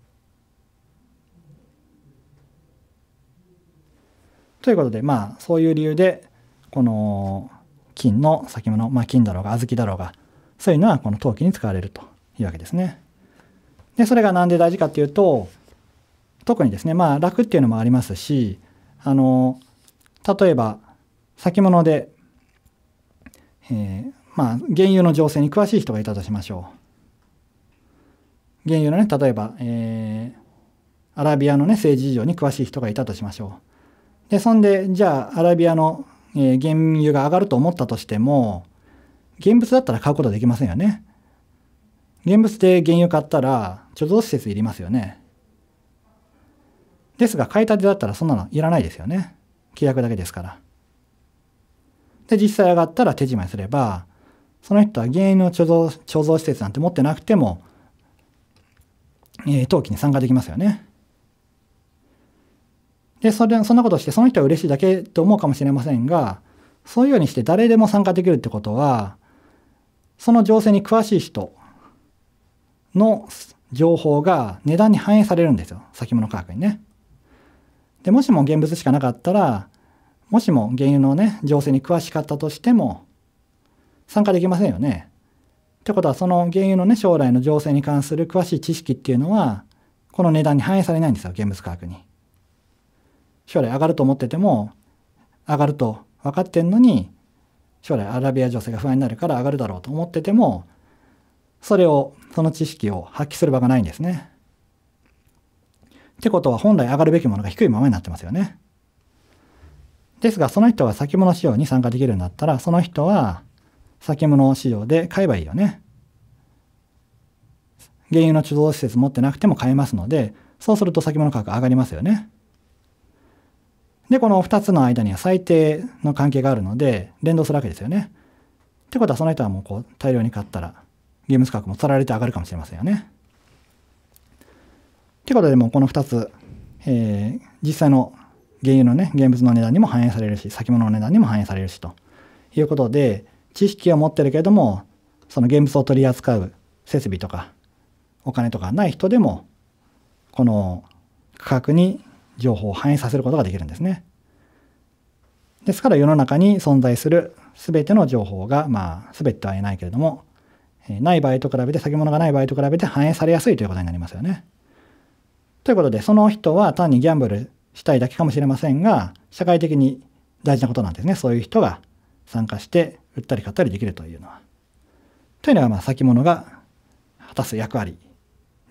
Speaker 1: ということで、まあ、そういう理由で、この金の先物、まあ、金だろうが小豆だろうが、そういうのはこの陶器に使われるというわけですね。で、それが何で大事かっていうと、特にですね、まあ、楽っていうのもありますし、あの、例えば、先物で、えー、まあ、原油の情勢に詳しい人がいたとしましょう。原油のね、例えば、えー、アラビアのね、政治事情に詳しい人がいたとしましょう。で、そんで、じゃあ、アラビアの、えー、原油が上がると思ったとしても、現物だったら買うことはできませんよね。現物で原油買ったら、貯蔵施設いりますよね。ですが、買いたてだったらそんなのいらないですよね。契約だけですから。で、実際上がったら手締まいすれば、その人は原油の貯蔵、貯蔵施設なんて持ってなくても、えー、登記に参加できますよね。で、それ、そんなことして、その人は嬉しいだけと思うかもしれませんが、そういうようにして誰でも参加できるってことは、その情勢に詳しい人の情報が値段に反映されるんですよ。先物価格にね。で、もしも現物しかなかったら、もしも原油のね、情勢に詳しかったとしても、参加できませんよね。ってことは、その原油のね、将来の情勢に関する詳しい知識っていうのは、この値段に反映されないんですよ、現物価格に。将来上がると思ってても上がると分かってんのに将来アラビア情勢が不安になるから上がるだろうと思っててもそれをその知識を発揮する場がないんですね。ってことは本来上がるべきものが低いままになってますよね。ですがその人が先物市場に参加できるんだったらその人は先物市場で買えばいいよね。原油の貯蔵施設持ってなくても買えますのでそうすると先物価格上がりますよね。で、この2つの間には最低の関係があるので、連動するわけですよね。ってことは、その人はもうこう、大量に買ったら、ゲーム資格も取られて上がるかもしれませんよね。ってことで、もうこの2つ、えー、実際の原油のね、現物の値段にも反映されるし、先物の値段にも反映されるし、ということで、知識を持ってるけれども、その現物を取り扱う設備とか、お金とかない人でも、この価格に情報を反映させることができるんですね。ですから世の中に存在する全ての情報が、まあ、全ては言えないけれども、ない場合と比べて、先物がない場合と比べて反映されやすいということになりますよね。ということで、その人は単にギャンブルしたいだけかもしれませんが、社会的に大事なことなんですね。そういう人が参加して、売ったり買ったりできるというのは。というのは、まあ、先物が果たす役割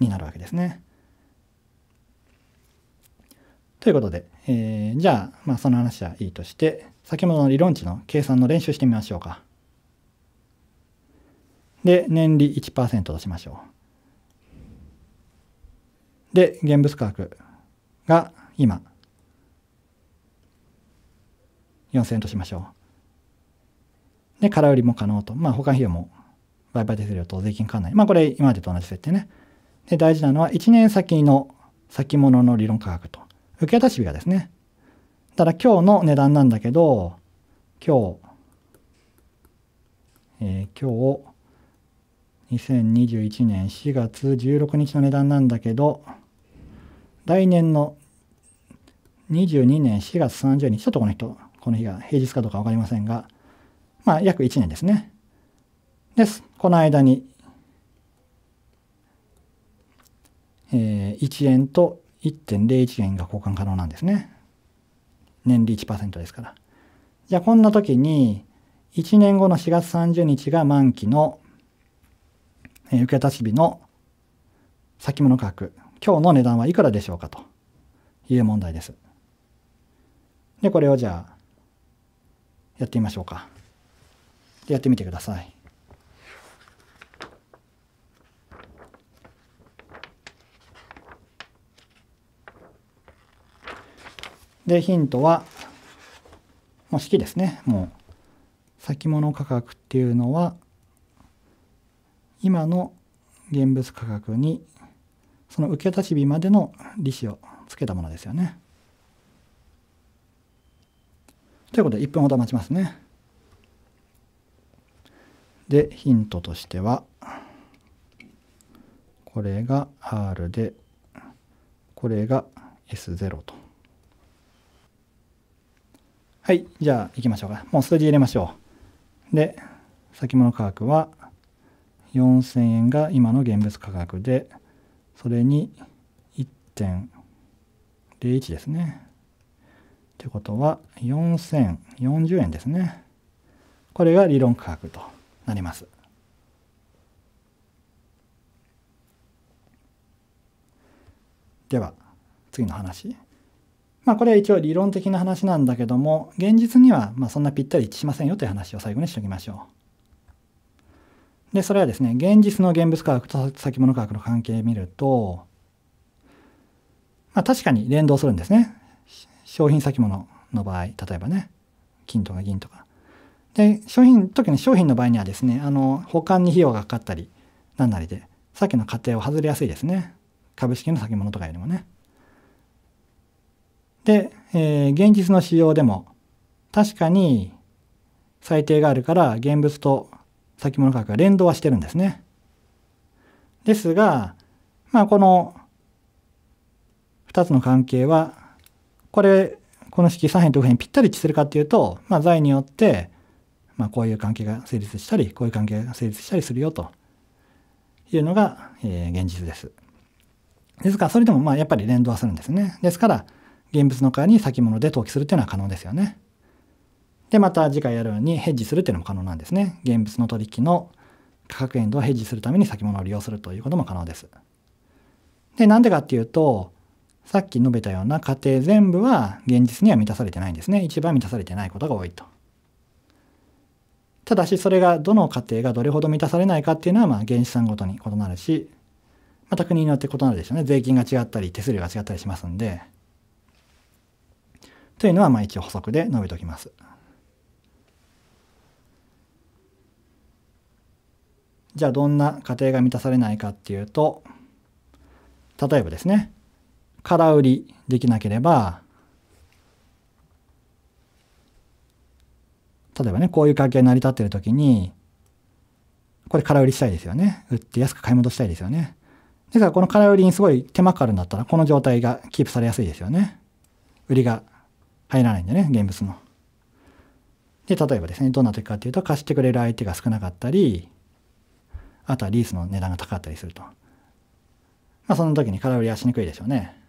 Speaker 1: になるわけですね。ということで、えー、じゃあ、まあ、その話はいいとして、先ほどの理論値の計算の練習してみましょうか。で、年利1%としましょう。で、現物価格が今、4000円としましょう。で、空売りも可能と。まあ、保管費用も売買手数料と税金かかんない。まあ、これ今までと同じ設定ね。で、大事なのは1年先の先物の理論価格と。受渡し日がですね。ただ今日の値段なんだけど、今日、えー、今日、2021年4月16日の値段なんだけど、来年の22年4月30日、ちょっとこの人、この日が平日かどうかわかりませんが、まあ約1年ですね。です。この間に、えー、1円と1.01円が交換可能なんですね。年利1%ですから。じゃあこんな時に、1年後の4月30日が満期の、えー、受け渡し日の先物価格。今日の値段はいくらでしょうかという問題です。で、これをじゃあ、やってみましょうか。でやってみてください。で、ヒントは、もう式ですね。もう、先物価格っていうのは、今の現物価格に、その受け足し日までの利子をつけたものですよね。ということで、1分ほど待ちますね。で、ヒントとしては、これが R で、これが S0 と。はい、じゃあ行きましょうか。もう数字入れましょう。で、先物価格は4000円が今の現物価格で、それに1.01ですね。ということは4040円ですね。これが理論価格となります。では次の話。まあこれは一応理論的な話なんだけども、現実にはまあそんなぴったり一致しませんよという話を最後にしておきましょう。で、それはですね、現実の現物科学と先物科学の関係を見ると、まあ確かに連動するんですね。商品先物の場合、例えばね、金とか銀とか。で、商品、特に商品の場合にはですね、あの、保管に費用がかかったり、なんなりで、さっきの過程を外れやすいですね。株式の先物とかよりもね。で、えー、現実の仕様でも確かに最低があるから現物と先物価格が連動はしてるんですね。ですが、まあこの2つの関係は、これ、この式左辺と右辺ぴったり一致するかっていうと、まあ財によって、まあこういう関係が成立したり、こういう関係が成立したりするよというのが、えー、現実です。ですから、それでもまあやっぱり連動はするんですね。ですから、現物の代わりに先物で投機するっていうのは可能ですよね。で、また次回やるようにヘッジするっていうのも可能なんですね。現物の取引の価格変動をヘッジするために先物を利用するということも可能です。で、なんでかっていうと、さっき述べたような過程全部は現実には満たされてないんですね。一番満たされてないことが多いと。ただしそれがどの過程がどれほど満たされないかっていうのはまあ原資産ごとに異なるし、また国によって異なるでしょうね。税金が違ったり手数料が違ったりしますんで。というのはまあ一応補足で述べておきます。じゃあどんな過程が満たされないかっていうと例えばですね空売りできなければ例えばねこういう関係成り立ってる時にこれ空売りしたいですよね売って安く買い戻したいですよねですからこの空売りにすごい手間かかるんだったらこの状態がキープされやすいですよね売りが入らないんでね、現物の。で、例えばですね、どんな時かっていうと、貸してくれる相手が少なかったり、あとはリースの値段が高かったりすると。まあ、その時に空売りはしにくいでしょうね。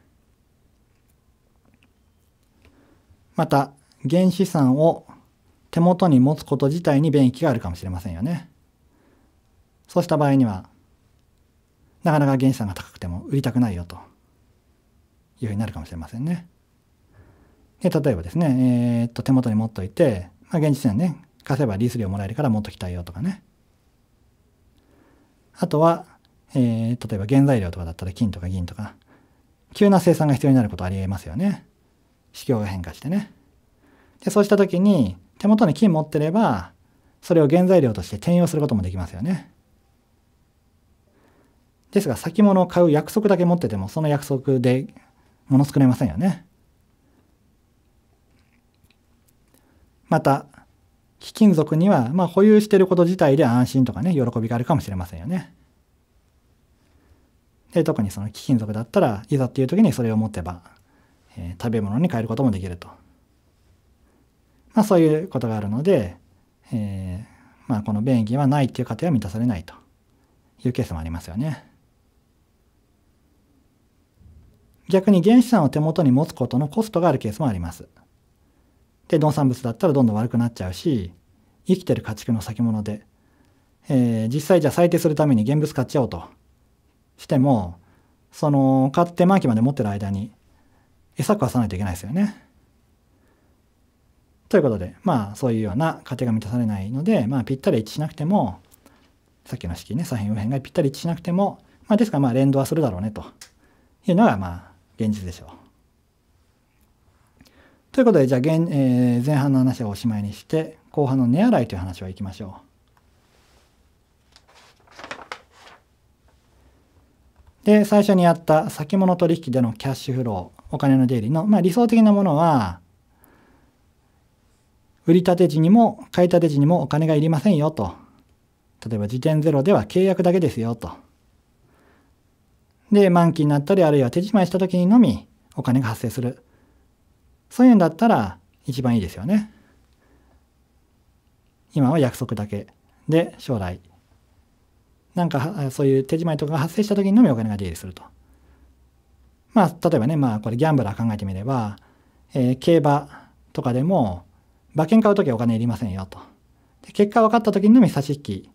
Speaker 1: また、原資産を手元に持つこと自体に便益があるかもしれませんよね。そうした場合には、なかなか原資産が高くても売りたくないよというふうになるかもしれませんね。で、例えばですね、えー、っと、手元に持っといて、まあ、現実にはね、貸せばリース料もらえるから持っときたいよとかね。あとは、えー、例えば原材料とかだったら金とか銀とか、急な生産が必要になることありえますよね。市況が変化してね。で、そうした時に、手元に金持ってれば、それを原材料として転用することもできますよね。ですが、先物を買う約束だけ持ってても、その約束で物作れませんよね。また、貴金属には、まあ、保有していること自体で安心とかね、喜びがあるかもしれませんよね。で、特にその貴金属だったらいざっていう時にそれを持てば、えー、食べ物に変えることもできると。まあ、そういうことがあるので、えー、まあ、この便宜はないっていう過程は満たされないというケースもありますよね。逆に原資産を手元に持つことのコストがあるケースもあります。で農産物だったらどんどん悪くなっちゃうし生きてる家畜の先物で、えー、実際じゃあ採定するために現物買っちゃおうとしてもその買って満期まで持ってる間に餌食わさないといけないですよね。ということでまあそういうような過程が満たされないのでまあぴったり一致しなくてもさっきの式ね左辺右辺がぴったり一致しなくても、まあ、ですからまあ連動はするだろうねというのがまあ現実でしょう。ということで、じゃあ、えー、前半の話はおしまいにして、後半の値洗いという話は行きましょう。で、最初にやった先物取引でのキャッシュフロー、お金の出入りの、まあ理想的なものは、売り立て時にも買い立て時にもお金がいりませんよと。例えば時点ゼロでは契約だけですよと。で、満期になったり、あるいは手締まいした時にのみお金が発生する。そういうんだったら一番いいですよね。今は約束だけ。で、将来。なんか、そういう手締まりとかが発生した時にのみお金が出入りすると。まあ、例えばね、まあ、これギャンブラー考えてみれば、えー、競馬とかでも、馬券買う時はお金いりませんよと。で結果分かった時にのみ差し引き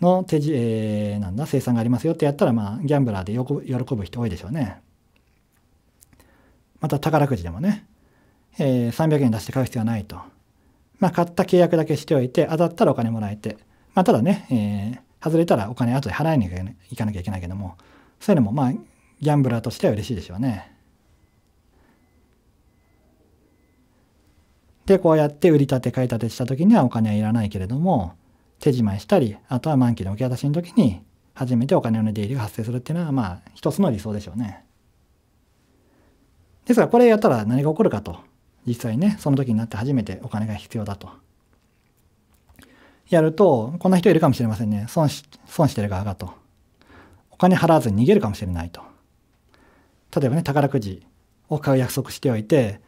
Speaker 1: の手じ、えー、なんだ、生産がありますよってやったら、まあ、ギャンブラーで喜ぶ人多いでしょうね。また宝くじでもね、えー、300円出して買う必要はないと。まあ、買った契約だけしておいて、当たったらお金もらえて、まあ、ただね、えー、外れたらお金後で払いに行かなきゃいけないけども、そういうのも、まあ、ギャンブラーとしては嬉しいでしょうね。で、こうやって売り立て買い立てした時にはお金はいらないけれども、手じまいしたり、あとは満期の受け渡しの時に、初めてお金の出入りが発生するっていうのは、まあ、一つの理想でしょうね。ですからこれやったら何が起こるかと。実際ね、その時になって初めてお金が必要だと。やると、こんな人いるかもしれませんね。損し、損してる側がと。お金払わずに逃げるかもしれないと。例えばね、宝くじを買う約束しておいて、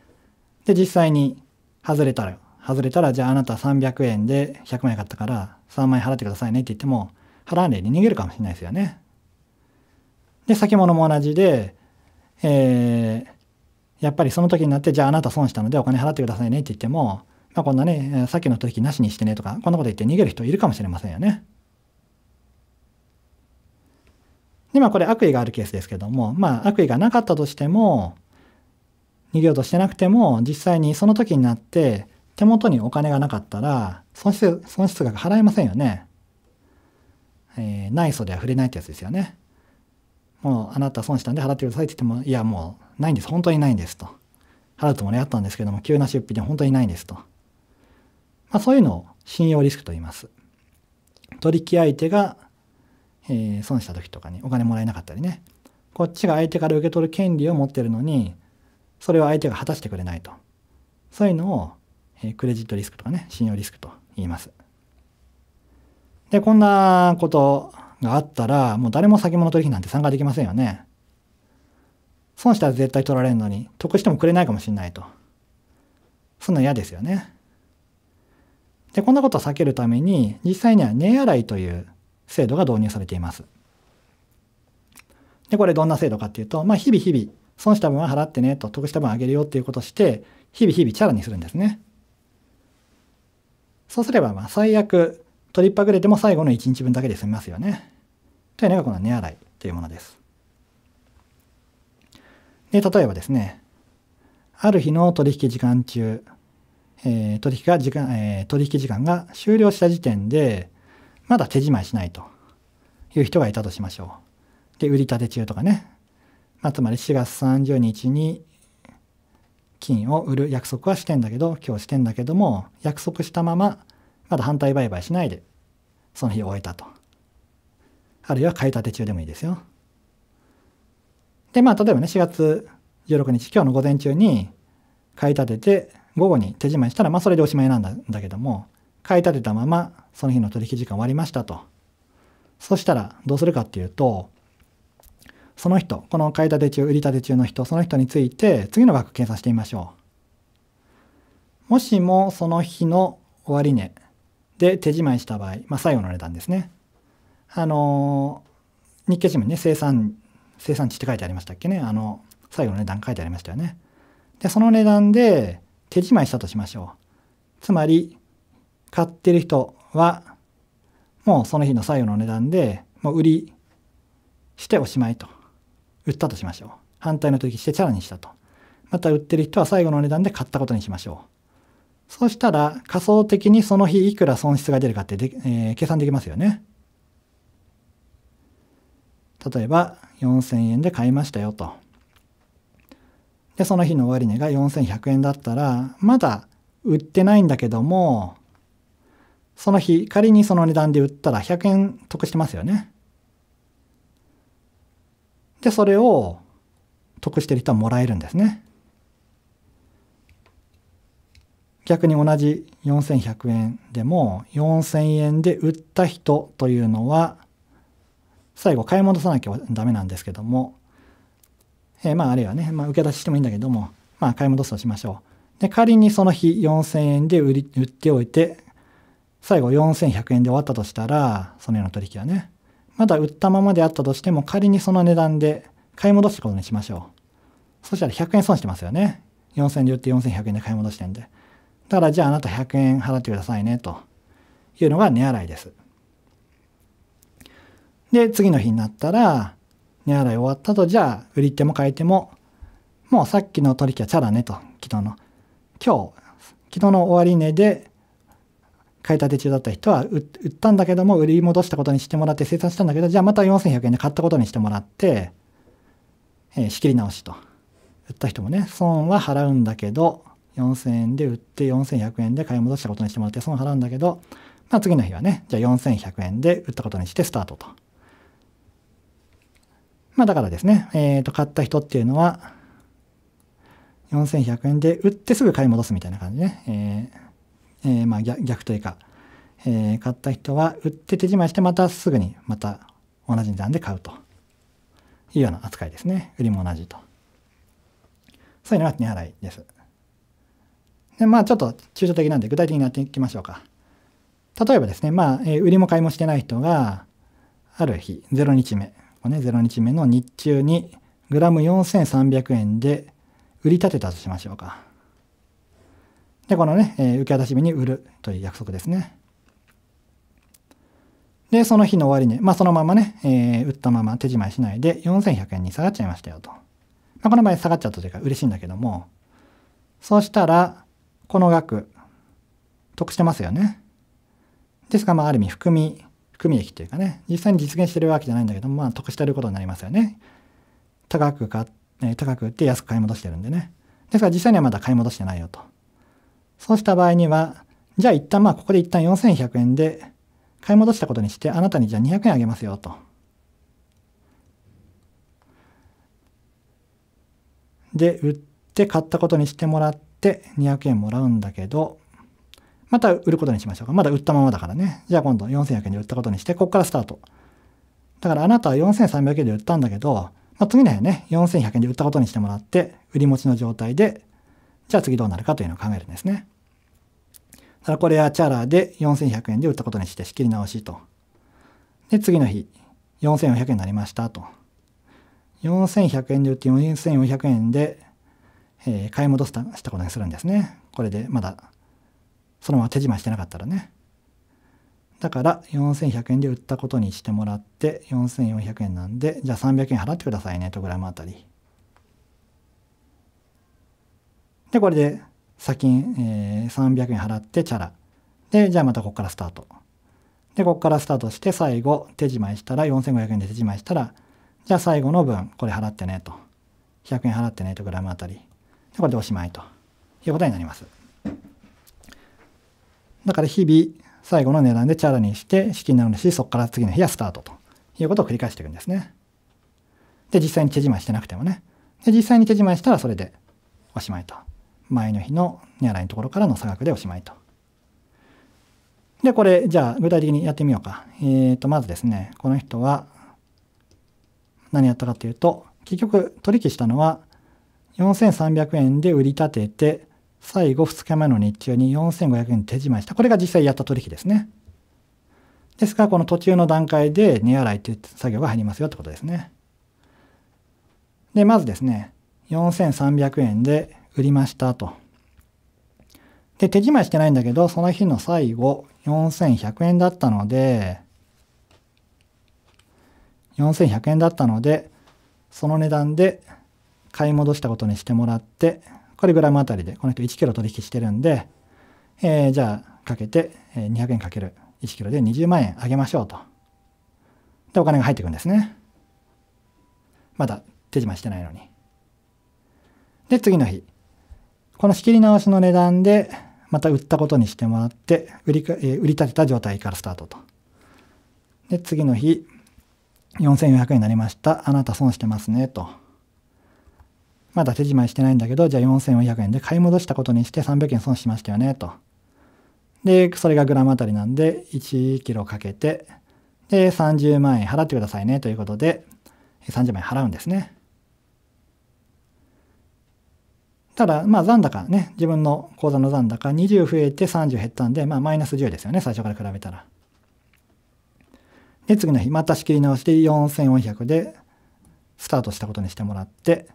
Speaker 1: で、実際に外れたら、外れたら、じゃああなた300円で100万円買ったから3万円払ってくださいねって言っても、払わないで逃げるかもしれないですよね。で、先物も同じで、えー、やっぱりその時になって、じゃああなた損したのでお金払ってくださいねって言っても、まあ、こんなね、さっきの取引なしにしてねとか、こんなこと言って逃げる人いるかもしれませんよね。で、まあこれ悪意があるケースですけども、まあ悪意がなかったとしても、逃げようとしてなくても、実際にその時になって手元にお金がなかったら、損失、損失額払えませんよね。えー、内いでは触れないってやつですよね。もうあなた損したんで払ってくださいって言っても、いやもうないんです。本当にないんですと。払うつもりあったんですけども、急な出費で本当にないんですと。まあ、そういうのを信用リスクと言います。取引相手が、えー、損した時とかにお金もらえなかったりね。こっちが相手から受け取る権利を持ってるのに、それを相手が果たしてくれないと。そういうのを、えー、クレジットリスクとかね、信用リスクと言います。で、こんなことがあったら、もう誰も先物取引なんて参加できませんよね。損したら絶対取られるのに、得してもくれないかもしれないと。そんな嫌ですよね。で、こんなことを避けるために、実際には値洗いという制度が導入されています。で、これどんな制度かっていうと、まあ、日々日々、損した分は払ってねと、得した分あげるよっていうことをして、日々日々チャラにするんですね。そうすれば、まあ、最悪、取りっぱぐれても最後の1日分だけで済みますよね。というのがこの値洗いというものです。で、例えばですね、ある日の取引時間中、えー、取引が時間、えー、取引時間が終了した時点で、まだ手じまいしないという人がいたとしましょう。で、売り立て中とかね。まあ、つまり4月30日に金を売る約束はしてんだけど、今日してんだけども、約束したまま、まだ反対売買しないで、その日を終えたと。あるいは買い立て中でもいいですよ。で、まあ、例えばね、4月16日、今日の午前中に買い立てて、午後に手締まいしたら、まあ、それでおしまいなんだだけども、買い立てたまま、その日の取引時間終わりましたと。そしたら、どうするかっていうと、その人、この買い立て中、売り立て中の人、その人について、次の額計算してみましょう。もしも、その日の終値で手締まいした場合、まあ、最後の値段ですね。あのー、日経新聞ね、生産生産地って書いてありましたっけねあの最後の値段書いてありましたよね。でその値段で手仕舞いしたとしましょう。つまり買ってる人はもうその日の最後の値段でもう売りしておしまいと売ったとしましょう。反対の時してチャラにしたと。また売ってる人は最後の値段で買ったことにしましょう。そうしたら仮想的にその日いくら損失が出るかってで、えー、計算できますよね。例えば4000円で買いましたよと。で、その日の終値が4100円だったら、まだ売ってないんだけども、その日、仮にその値段で売ったら100円得してますよね。で、それを得してる人はもらえるんですね。逆に同じ4100円でも4000円で売った人というのは最後買い戻さなきゃダメなんですけども、えー、まああるいはね、まあ、受け出ししてもいいんだけども、まあ買い戻すとしましょう。で、仮にその日4000円で売り売っておいて、最後4100円で終わったとしたら、そのような取引はね、まだ売ったままであったとしても仮にその値段で買い戻すことにしましょう。そしたら100円損してますよね。4000円で売って4100円で買い戻してんで。だからじゃああなた100円払ってくださいねというのが値洗いです。で、次の日になったら、値洗い終わったと、じゃあ、売り手も買い手も、もうさっきの取引はチャラねと、昨日の。今日、昨日の終値で、買い立て中だった人は売ったんだけども、売り戻したことにしてもらって、生産したんだけど、じゃあまた4100円で買ったことにしてもらって、えー、仕切り直しと。売った人もね、損は払うんだけど、4000円で売って4100円で買い戻したことにしてもらって損払うんだけど、まあ次の日はね、じゃあ4100円で売ったことにしてスタートと。まあだからですね、えっ、ー、と、買った人っていうのは、4100円で売ってすぐ買い戻すみたいな感じね。えー、えー、まあ逆というか、えー、買った人は売って手じまいしてまたすぐにまた同じ値段で買うというような扱いですね。売りも同じと。そういうのが値払いです。で、まあちょっと抽象的なんで具体的になっていきましょうか。例えばですね、まあ、えー、売りも買いもしてない人が、ある日、0日目、ね、0日目の日中にグラム4300円で売り立てたとしましょうか。で、このね、えー、受け渡し日に売るという約束ですね。で、その日の終値、まあそのままね、えー、売ったまま手じまいしないで4100円に下がっちゃいましたよと。まあ、この場合下がっちゃったというか嬉しいんだけども、そうしたら、この額、得してますよね。ですから、まあある意味含み組益っていうかね、実際に実現してるわけじゃないんだけども、まあ得してることになりますよね。高く買、え高く売って安く買い戻してるんでね。ですから実際にはまだ買い戻してないよと。そうした場合には、じゃあ一旦まあここで一旦4100円で買い戻したことにして、あなたにじゃあ200円あげますよと。で、売って買ったことにしてもらって200円もらうんだけど、また売ることにしましょうか。まだ売ったままだからね。じゃあ今度4100円で売ったことにして、ここからスタート。だからあなたは4300円で売ったんだけど、まあ、次の日ね、4100円で売ったことにしてもらって、売り持ちの状態で、じゃあ次どうなるかというのを考えるんですね。だからこれはチャラで4100円で売ったことにして仕切り直しと。で、次の日、4400円になりましたと。4100円で売って4400円で、えー、買い戻したことにするんですね。これでまだそのまま手締ましてなかったらねだから4100円で売ったことにしてもらって4400円なんでじゃあ300円払ってくださいねとグラムあたりでこれで先金、えー、300円払ってチャラでじゃあまたここからスタートでここからスタートして最後手締まいしたら4500円で手締まいしたらじゃあ最後の分これ払ってねと100円払ってねとグラムあたりでこれでおしまいということになりますだから日々最後の値段でチャラにして資金なのでし、そこから次の日はスタートということを繰り返していくんですね。で、実際に手じまいしてなくてもね。で、実際に手じまいしたらそれでおしまいと。前の日の値洗いのところからの差額でおしまいと。で、これ、じゃあ具体的にやってみようか。えーと、まずですね、この人は何やったかというと、結局取引したのは4300円で売り立てて、最後2日目の日中に4500円手締まいした。これが実際やった取引ですね。ですから、この途中の段階で値洗いという作業が入りますよってことですね。で、まずですね、4300円で売りましたと。で、手締まいしてないんだけど、その日の最後、4100円だったので、4100円だったので、その値段で買い戻したことにしてもらって、これグラムあたりでこの人1キロ取引してるんで、えー、じゃあかけて200円かける1キロで20万円あげましょうと。で、お金が入ってくるんですね。まだ手島してないのに。で、次の日。この仕切り直しの値段で、また売ったことにしてもらって、売りか、えー、売り立てた状態からスタートと。で、次の日、4400円になりました。あなた損してますね、と。まだ手じまいしてないんだけど、じゃあ4400円で買い戻したことにして300円損しましたよね、と。で、それがグラムあたりなんで、1キロかけて、で、30万円払ってくださいね、ということで、30万円払うんですね。ただ、まあ残高ね、自分の口座の残高20増えて30減ったんで、まあマイナス10ですよね、最初から比べたら。で、次の日、また仕切り直して4400でスタートしたことにしてもらって、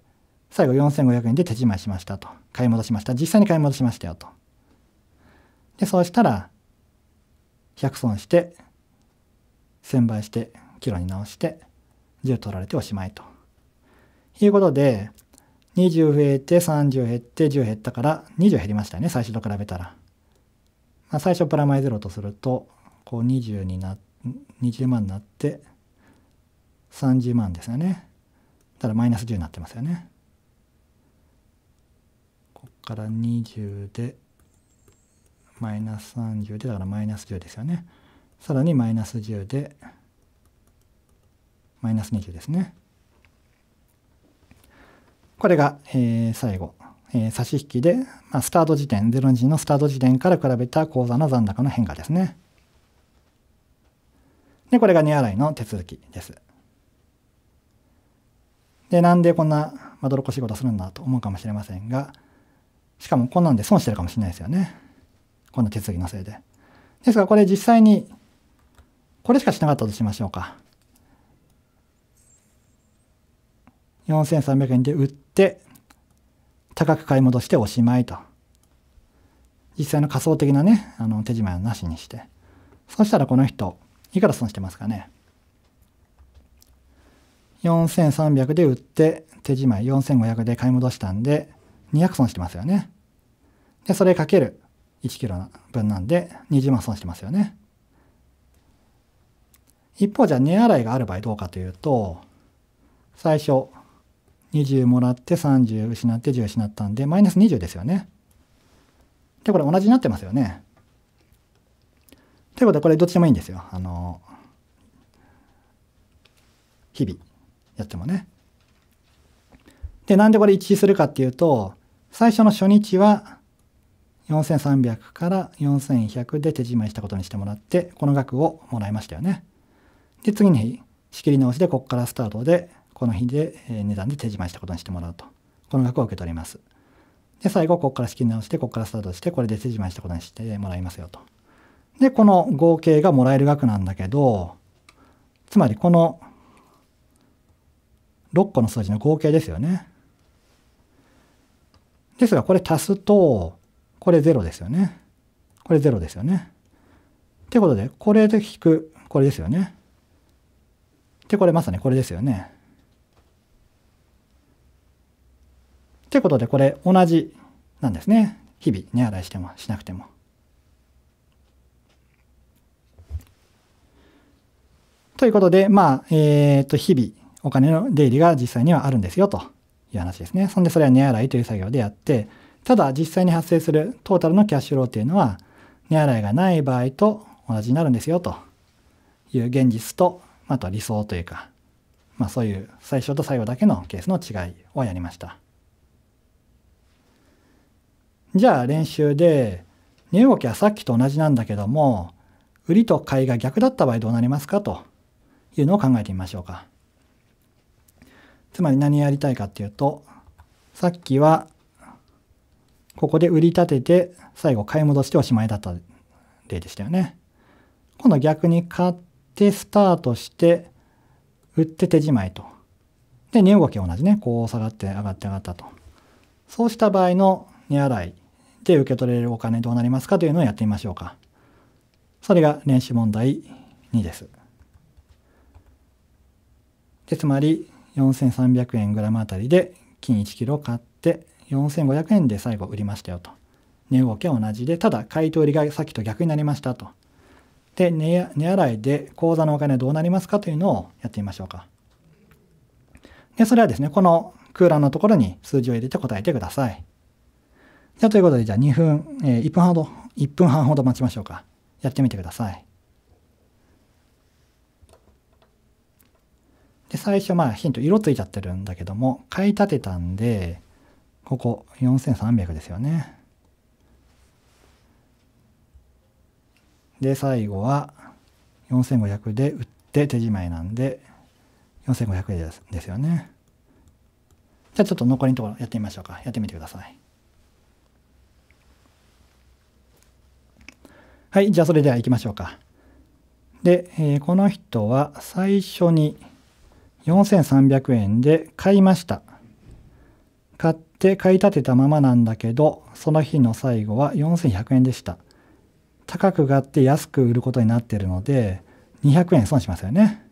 Speaker 1: 最後4500円で手締まいしましたと。買い戻しました。実際に買い戻しましたよと。で、そうしたら、100損して、1000倍して、キロに直して、10取られておしまいと。いうことで、20増えて、30減って、10減ったから、20減りましたね、最初と比べたら。まあ、最初プラマイゼロとすると、こう20にな、20万になって、30万ですよね。ただマイナス10になってますよね。から20でマイナス30でだからマイナス10ですよねさらにマイナス10でマイナス20ですねこれが、えー、最後、えー、差し引きで、まあ、スタート時点0時のスタート時点から比べた口座の残高の変化ですねでこれが値洗いの手続きですでなんでこんなまどろっこしいことするんだと思うかもしれませんがしかもこんなんで損してるかもしれないですよね。こんな手続きのせいで。ですがこれ実際に、これしかしなかったとしましょうか。4300円で売って、高く買い戻しておしまいと。実際の仮想的なね、あの手締まいはなしにして。そしたらこの人、いくら損してますかね。4300で売って、手締まい4500で買い戻したんで、200損してますよね。で、それかける 1kg 分なんで20万損してますよね。一方じゃあ値洗いがある場合どうかというと、最初20もらって30失って10失ったんで、マイナス20ですよね。で、これ同じになってますよね。ということで、これどっちでもいいんですよ。あの、日々やってもね。で、なんでこれ一致するかっていうと、最初の初日は4300から4100で手締まりしたことにしてもらって、この額をもらいましたよね。で、次の日、仕切り直しでここからスタートで、この日で、えー、値段で手締まりしたことにしてもらうと。この額を受け取ります。で、最後、ここから仕切り直して、ここからスタートして、これで手締まりしたことにしてもらいますよと。で、この合計がもらえる額なんだけど、つまりこの6個の数字の合計ですよね。ですが、これ足すと、これ0ですよね。これ0ですよね。ってことで、これで引く、これですよね。ってこれまさにこれですよね。ってことで、これ同じなんですね。日々、値洗いしてもしなくても。ということで、まあ、えっ、ー、と、日々、お金の出入りが実際にはあるんですよと。いう話ですね。そんでそれは値洗いという作業でやって、ただ実際に発生するトータルのキャッシュローっていうのは、値洗いがない場合と同じになるんですよという現実と、あとは理想というか、まあそういう最初と最後だけのケースの違いをやりました。じゃあ練習で、値動きはさっきと同じなんだけども、売りと買いが逆だった場合どうなりますかというのを考えてみましょうか。つまり何やりたいかっていうと、さっきは、ここで売り立てて、最後買い戻しておしまいだった例でしたよね。今度逆に買ってスタートして、売って手じまいと。で、値動きは同じね。こう下がって上がって上がったと。そうした場合の値払いで受け取れるお金どうなりますかというのをやってみましょうか。それが練習問題2です。でつまり、4300円グラムあたりで金 1kg 買って4500円で最後売りましたよと。値動きは同じで、ただ買い取りがさっきと逆になりましたと。で、値洗いで口座のお金どうなりますかというのをやってみましょうか。で、それはですね、この空欄のところに数字を入れて答えてください。じゃあ、ということで、じゃあ2分、えー、1分ほど、1分半ほど待ちましょうか。やってみてください。で、最初まあヒント色ついちゃってるんだけども、買い立てたんで、ここ4300ですよね。で、最後は4500で売って手じまいなんで、4500円ですですよね。じゃあちょっと残りのところやってみましょうか。やってみてください。はい、じゃあそれでは行きましょうか。で、えー、この人は最初に、4300円で買いました。買って買い立てたままなんだけど、その日の最後は4100円でした。高く買って安く売ることになってるので、200円損しますよね。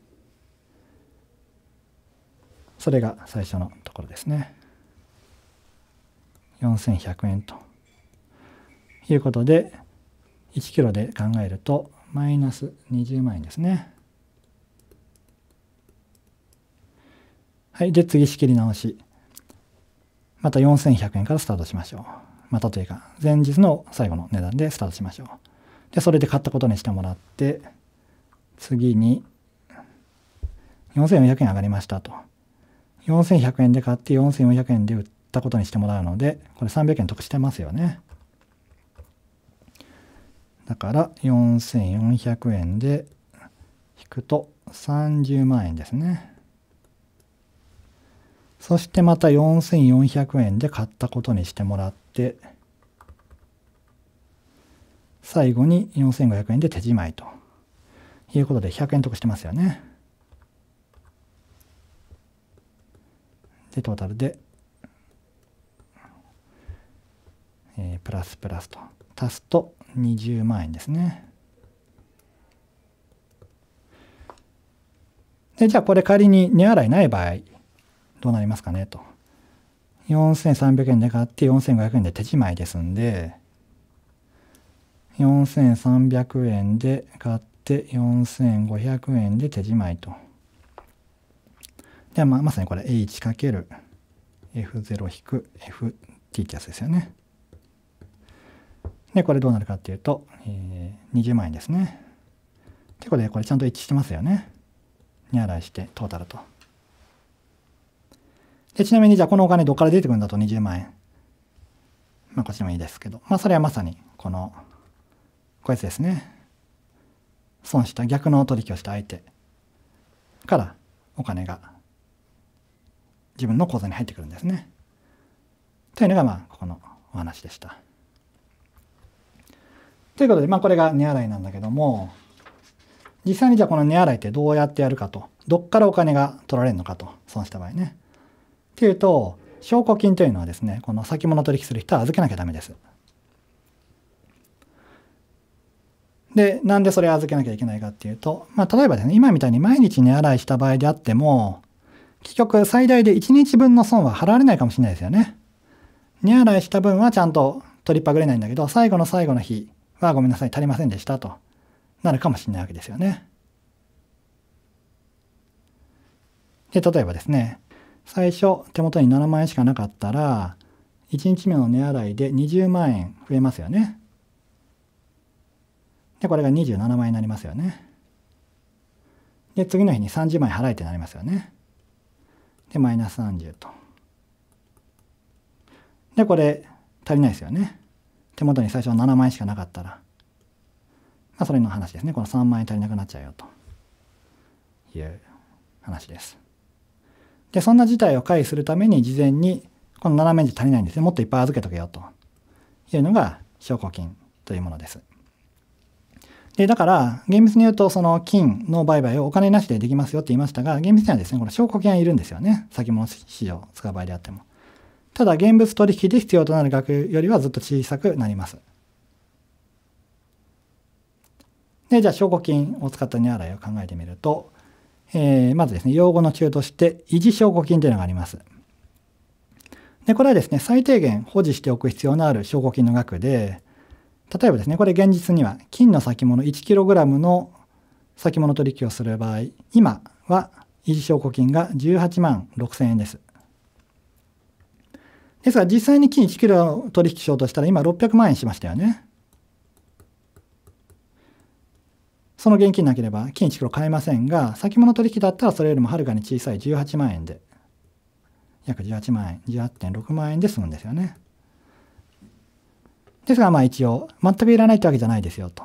Speaker 1: それが最初のところですね。4100円と。いうことで、1キロで考えると、マイナス20万円ですね。はい。で、次仕切り直し。また4100円からスタートしましょう。またというか、前日の最後の値段でスタートしましょう。で、それで買ったことにしてもらって、次に、4400円上がりましたと。4100円で買って4400円で売ったことにしてもらうので、これ300円得してますよね。だから4400円で引くと30万円ですね。そしてまた4400円で買ったことにしてもらって、最後に4500円で手仕まいということで100円得してますよね。で、トータルで、えー、プラスプラスと足すと20万円ですね。で、じゃあこれ仮に値洗いない場合、どうなりますかねと。4300円で買って4500円で手仕舞いですんで、4300円で買って4500円で手仕舞いと。では、まあ、まさにこれ H×F0-FT ってやつですよね。で、これどうなるかっていうと、えー、20万円ですね。で、こでこれちゃんと一致してますよね。に洗いして、トータルと。で、ちなみにじゃあこのお金どっから出てくるんだと20万円。まあこちらもいいですけど、まあそれはまさにこの、こいつですね。損した、逆の取引をした相手からお金が自分の口座に入ってくるんですね。というのがまあここのお話でした。ということで、まあこれが値洗いなんだけども、実際にじゃあこの値洗いってどうやってやるかと、どっからお金が取られるのかと、損した場合ね。っていうと証拠金というのはですねこの先物取引する人は預けなきゃダメです。でなんでそれ預けなきゃいけないかっていうと、まあ、例えばですね今みたいに毎日値洗いした場合であっても結局最大で1日分の損は払われないかもしれないですよね。値洗いした分はちゃんと取りっぱぐれないんだけど最後の最後の日はごめんなさい足りませんでしたとなるかもしれないわけですよね。で例えばですね最初手元に7万円しかなかったら1日目の値洗いで20万円増えますよね。でこれが27万円になりますよね。で次の日に30万円払えってなりますよね。でマイナス30と。でこれ足りないですよね。手元に最初は7万円しかなかったら。まあそれの話ですね。この3万円足りなくなっちゃうよという話です。で、そんな事態を回避するために事前に、この斜めに足りないんですね。もっといっぱい預けとけよというのが証拠金というものです。で、だから、厳密に言うと、その金の売買をお金なしでできますよって言いましたが、厳密にはですね、これ証拠金はいるんですよね。先物市場、使う場合であっても。ただ、現物取引で必要となる額よりはずっと小さくなります。で、じゃあ、証拠金を使った値洗いを考えてみると、えー、まずですね、用語の中として、維持証拠金というのがあります。で、これはですね、最低限保持しておく必要のある証拠金の額で、例えばですね、これ現実には、金の先物 1kg の先物取引をする場合、今は維持証拠金が18万6000円です。ですが、実際に金 1kg 取引しようとしたら、今600万円しましたよね。その現金なければ金1キ買えませんが、先物取引だったらそれよりもはるかに小さい18万円で、約18万円、18.6万円で済むんですよね。ですがまあ一応、全くいらないってわけじゃないですよと。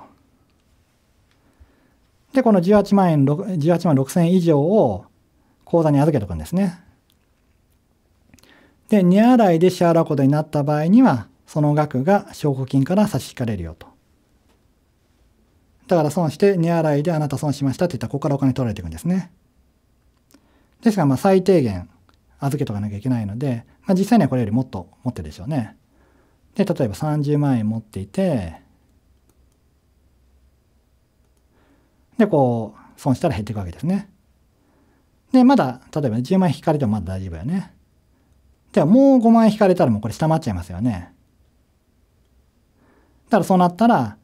Speaker 1: で、この18万円、18万6千円以上を口座に預けとくんですね。で、値払いで支払うことになった場合には、その額が証拠金から差し引かれるよと。だから損して値洗いであなた損しましたって言ったらここからお金取られていくんですね。ですがまあ最低限預けとかなきゃいけないので、まあ、実際にはこれよりもっと持ってるでしょうね。で例えば30万円持っていてでこう損したら減っていくわけですね。でまだ例えば10万円引かれてもまだ大丈夫よね。ではもう5万円引かれたらもうこれ下回っちゃいますよね。だからそうなったら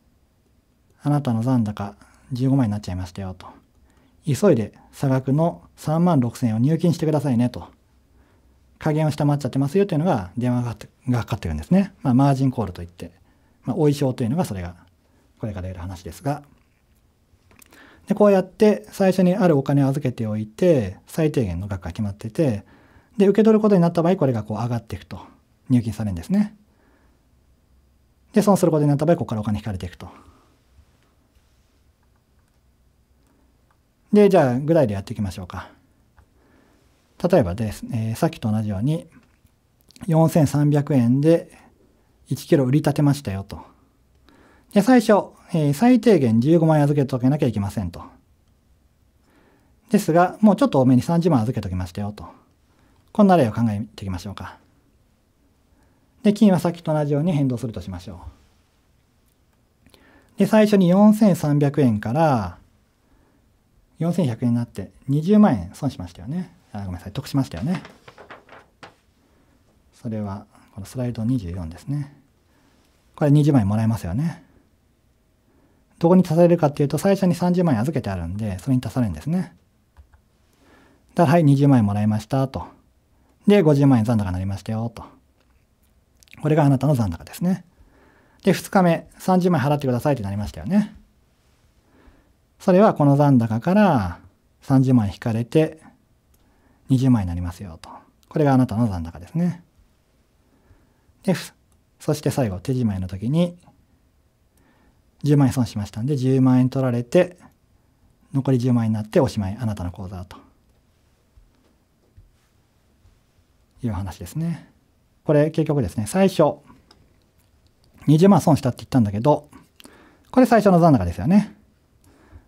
Speaker 1: あなたの残高15万になっちゃいましたよと。急いで差額の3万6 0 0 0円を入金してくださいねと。加減を下回っちゃってますよというのが電話がかかってるんですね。まあ、マージンコールといって、まあ、お衣装というのがそれが、これから出る話ですが。で、こうやって最初にあるお金を預けておいて、最低限の額が決まってて、で、受け取ることになった場合、これがこう上がっていくと、入金されるんですね。で、損することになった場合、ここからお金引かれていくと。で、じゃあ、ぐらいでやっていきましょうか。例えばですね、えー、さっきと同じように、4300円で1キロ売り立てましたよと。で、最初、えー、最低限15万円預けとけなきゃいけませんと。ですが、もうちょっと多めに30万預けときましたよと。こんな例を考えていきましょうか。で、金はさっきと同じように変動するとしましょう。で、最初に4300円から4100円になって20万円損しましたよね。あ、ごめんなさい、得しましたよね。それは、このスライド24ですね。これ20万円もらえますよね。どこに足されるかっていうと、最初に30万円預けてあるんで、それに足されるんですね。だから、はい、20万円もらいましたと。で、50万円残高になりましたよと。これがあなたの残高ですね。で、2日目、30万円払ってくださいってなりましたよね。それはこの残高から30万引かれて20万になりますよと。これがあなたの残高ですね。で、そして最後、手仕まいの時に10万円損しましたんで、10万円取られて、残り10万円になっておしまい、あなたの口座と。いう話ですね。これ結局ですね、最初、20万損したって言ったんだけど、これ最初の残高ですよね。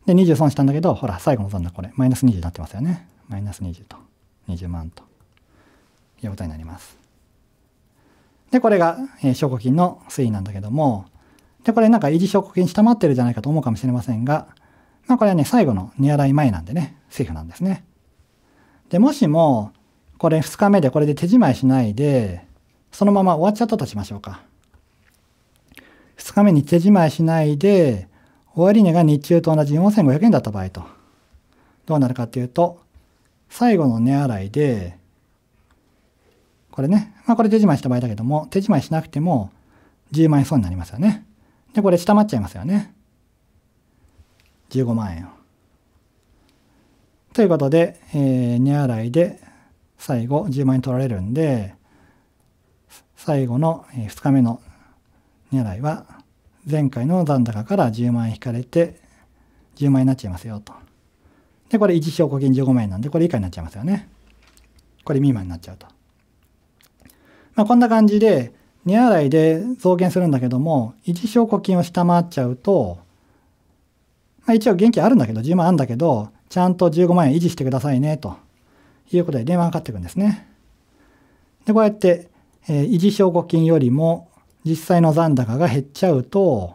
Speaker 1: で、20損したんだけど、ほら、最後の残高これ、マイナス20になってますよね。マイナス20と、20万と、いうことになります。で、これが、えー、証拠金の推移なんだけども、で、これなんか維持証拠金下回ってるじゃないかと思うかもしれませんが、まあこれはね、最後の値洗い前なんでね、セーフなんですね。で、もしも、これ2日目でこれで手じまいしないで、そのまま終わっちゃったとしましょうか。2日目に手じまいしないで、終値が日中と同じ4500円だった場合と、どうなるかというと、最後の値洗いで、これね、まあこれ手じまいした場合だけども、手じまいしなくても10万円損になりますよね。で、これ下回っちゃいますよね。15万円を。ということで、えー、値洗いで最後10万円取られるんで、最後の2日目の値洗いは前回の残高から10万円引かれて、10万円になっちゃいますよと。で、これ持証拠金15万円なんで、これ以下になっちゃいますよね。これ未満になっちゃうと。まあ、こんな感じで、値洗いで増減するんだけども、持証拠金を下回っちゃうと、まあ、一応現金あるんだけど、10万あるんだけど、ちゃんと15万円維持してくださいね、ということで電話がかかってくるんですね。で、こうやって、えー、維持証拠金よりも実際の残高が減っちゃうと、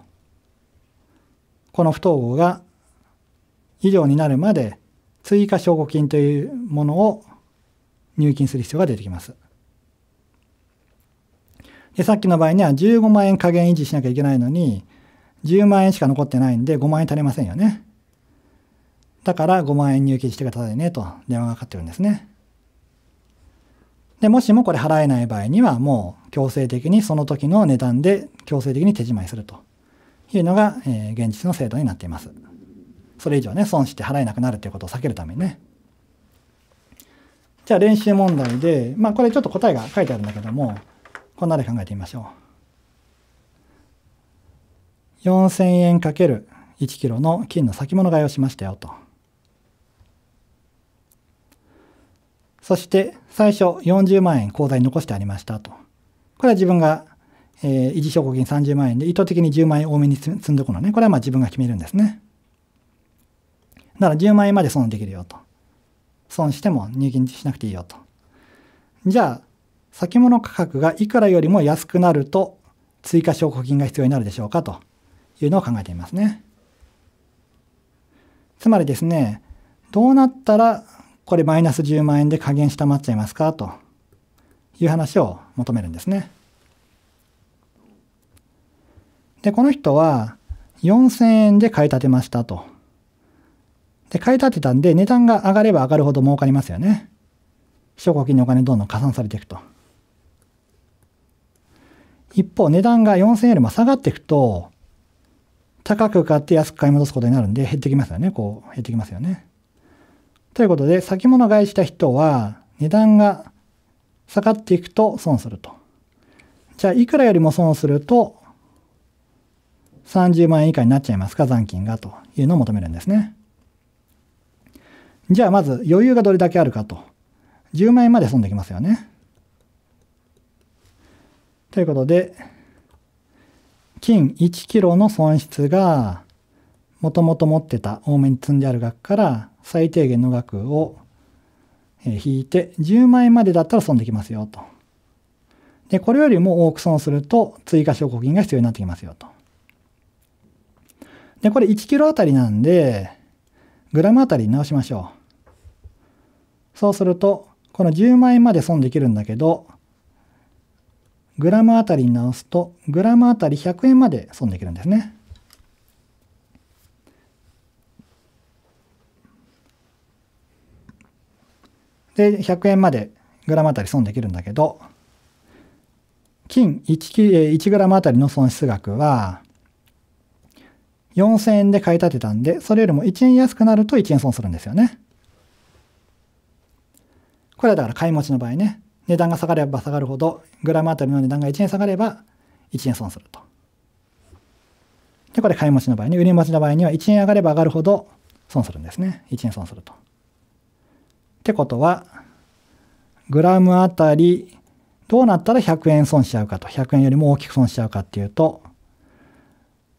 Speaker 1: この不統合が以上になるまで追加証拠金というものを入金する必要が出てきます。で、さっきの場合には15万円加減維持しなきゃいけないのに、10万円しか残ってないんで5万円足りませんよね。だから5万円入金してくださいねと電話がかかってるんですね。で、もしもこれ払えない場合には、もう強制的にその時の値段で強制的に手締まいするというのが、えー、現実の制度になっています。それ以上ね、損して払えなくなるということを避けるためにね。じゃあ練習問題で、まあこれちょっと答えが書いてあるんだけども、こんなで考えてみましょう。4000円かける1キロの金の先物買いをしましたよと。そして最初40万円口座に残してありましたと。これは自分が、えー、維持証拠金30万円で意図的に10万円多めに積んどくのね。これはまあ自分が決めるんですね。だから10万円まで損できるよと。損しても入金しなくていいよと。じゃあ、先物価格がいくらよりも安くなると追加証拠金が必要になるでしょうかというのを考えていますね。つまりですね、どうなったらこれマイナス10万円で加減下回っちゃいますかという話を求めるんですね。で、この人は4000円で買い立てましたと。で、買い立てたんで値段が上がれば上がるほど儲かりますよね。証拠金のお金どんどん加算されていくと。一方、値段が4000円よりも下がっていくと、高く買って安く買い戻すことになるんで減ってきますよね。こう減ってきますよね。ということで、先物買いした人は、値段が下がっていくと損すると。じゃあ、いくらよりも損すると、30万円以下になっちゃいますか、残金がというのを求めるんですね。じゃあ、まず余裕がどれだけあるかと。10万円まで損できますよね。ということで、金1キロの損失が、もともと持ってた多めに積んである額から最低限の額を引いて、10万円までだったら損できますよと。で、これよりも多く損すると追加証拠金が必要になってきますよと。で、これ1キロあたりなんで、グラムあたりに直しましょう。そうすると、この10万円まで損できるんだけど、グラムあたりに直すと、グラムあたり100円まで損できるんですね。で、100円までグラムあたり損できるんだけど、金 1, 1グラムあたりの損失額は、4000円で買い立てたんで、それよりも1円安くなると1円損するんですよね。これはだから買い持ちの場合ね、値段が下がれば下がるほど、グラムあたりの値段が1円下がれば1円損すると。で、これ買い持ちの場合ね、売り持ちの場合には1円上がれば上がるほど損するんですね。1円損すると。ってことは、グラムあたりどうなったら100円損しちゃうかと、100円よりも大きく損しちゃうかっていうと、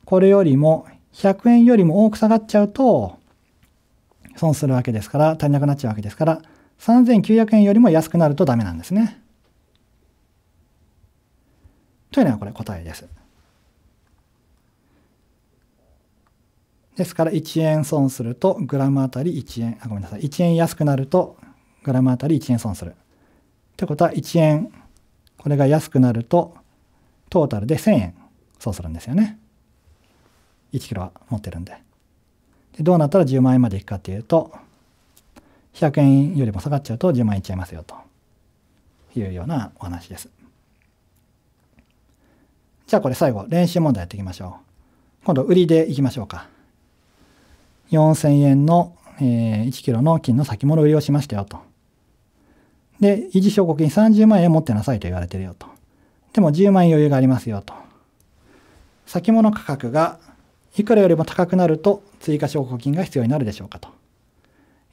Speaker 1: これよりも100円よりも多く下がっちゃうと、損するわけですから、足りなくなっちゃうわけですから、3900円よりも安くなるとダメなんですね。というのがこれ答えです。ですから1円損するとグラムあたり1円、あ、ごめんなさい。1円安くなるとグラムあたり1円損する。ってことは1円、これが安くなるとトータルで1000円損するんですよね。1キロは持ってるんで。でどうなったら10万円までいくかっていうと、100円よりも下がっちゃうと10万円いっちゃいますよというようなお話です。じゃあこれ最後練習問題やっていきましょう。今度売りでいきましょうか。4000円の、えー、1キロの金の先物売りをしましたよと。で、維持証拠金30万円持ってなさいと言われてるよと。でも10万円余裕がありますよと。先物価格がいくらよりも高くなると追加証拠金が必要になるでしょうかと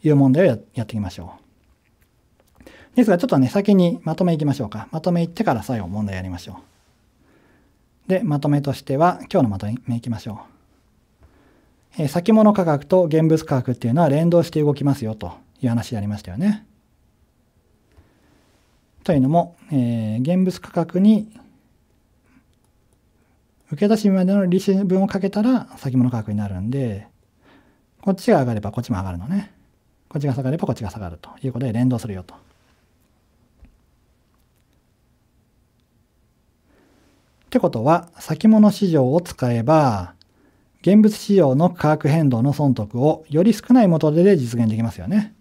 Speaker 1: いう問題をやっていきましょう。ですがちょっとね、先にまとめいきましょうか。まとめいってから最後問題やりましょう。で、まとめとしては、今日のまとめいきましょう。え先物価格と現物価格っていうのは連動して動きますよという話でありましたよね。というのも、えー、現物価格に受け出しまでの利子分をかけたら先物価格になるんでこっちが上がればこっちも上がるのねこっちが下がればこっちが下がるということで連動するよと。ってことは先物市場を使えば現物市場の価格変動の損得をより少ない元手で実現できますよね。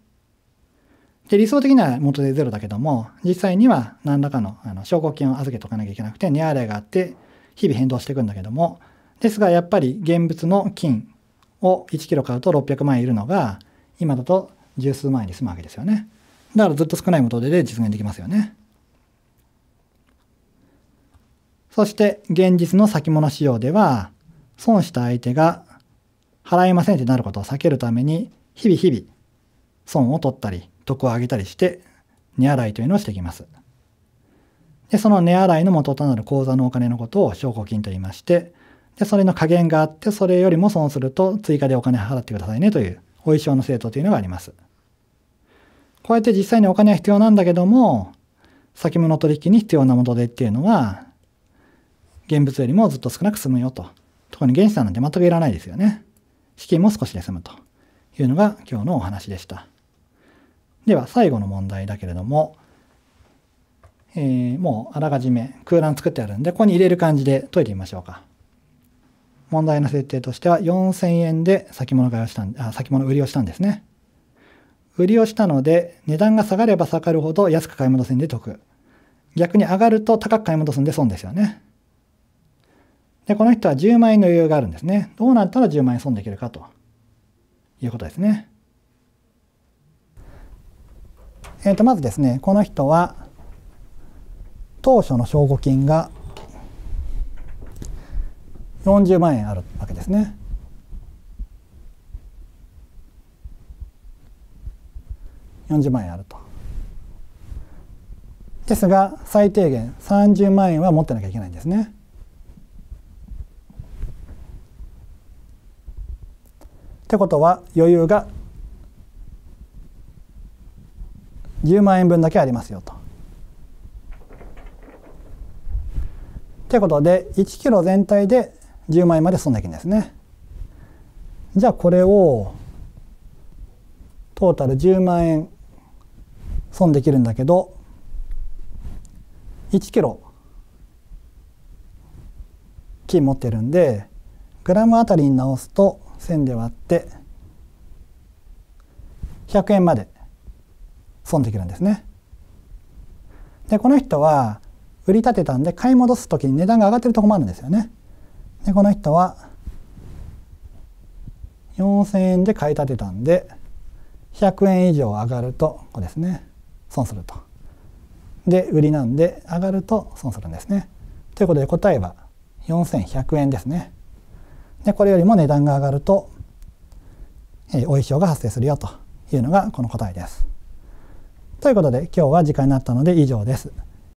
Speaker 1: で、理想的には元手ゼロだけども、実際には何らかのあの証拠金を預けとかなきゃいけなくて、値がりがあって、日々変動していくんだけども、ですがやっぱり現物の金を1キロ買うと600万円いるのが、今だと十数万円に済むわけですよね。だからずっと少ない元手で実現できますよね。そして現実の先物仕様では、損した相手が払いませんってなることを避けるために日々日々損を取ったり得を上げたりして値洗いというのをしていきます。でその値洗いの元となる口座のお金のことを証拠金と言いましてでそれの加減があってそれよりも損すると追加でお金払ってくださいねというお衣装の制度というのがあります。こうやって実際にお金は必要なんだけども先物取引に必要な元でっていうのは現物よりもずっと少なく済むよと特に原資産なんて全くいらないですよね。資金も少しで済むというのが今日のお話でした。では最後の問題だけれども、えー、もうあらかじめ空欄作ってあるんで、ここに入れる感じで解いてみましょうか。問題の設定としては4000円で先物買いをしたん、あ、先物売りをしたんですね。売りをしたので、値段が下がれば下がるほど安く買い戻せんで得。逆に上がると高く買い戻すんで損ですよね。で、この人は10万円の余裕があるんですね。どうなったら10万円損できるかということですね。えっ、ー、と、まずですね、この人は、当初の証拠金が40万円あるわけですね。40万円あると。ですが、最低限30万円は持ってなきゃいけないんですね。ってことは余裕が10万円分だけありますよと。ってことで1キロ全体で10万円まで損できるんですね。じゃあこれをトータル10万円損できるんだけど1キロ金持ってるんでグラムあたりに直すと線で割って100円まで損できるんですね。でこの人は売り立てたんで買い戻す時に値段が上がってるとこもあるんですよね。でこの人は4000円で買い立てたんで100円以上上がるとこうですね損すると。で売りなんで上がると損するんですね。ということで答えは4100円ですね。でこれよりも値段が上がると、えー、お衣装が発生するよというのがこの答えです。ということで今日は時間になったので以上です。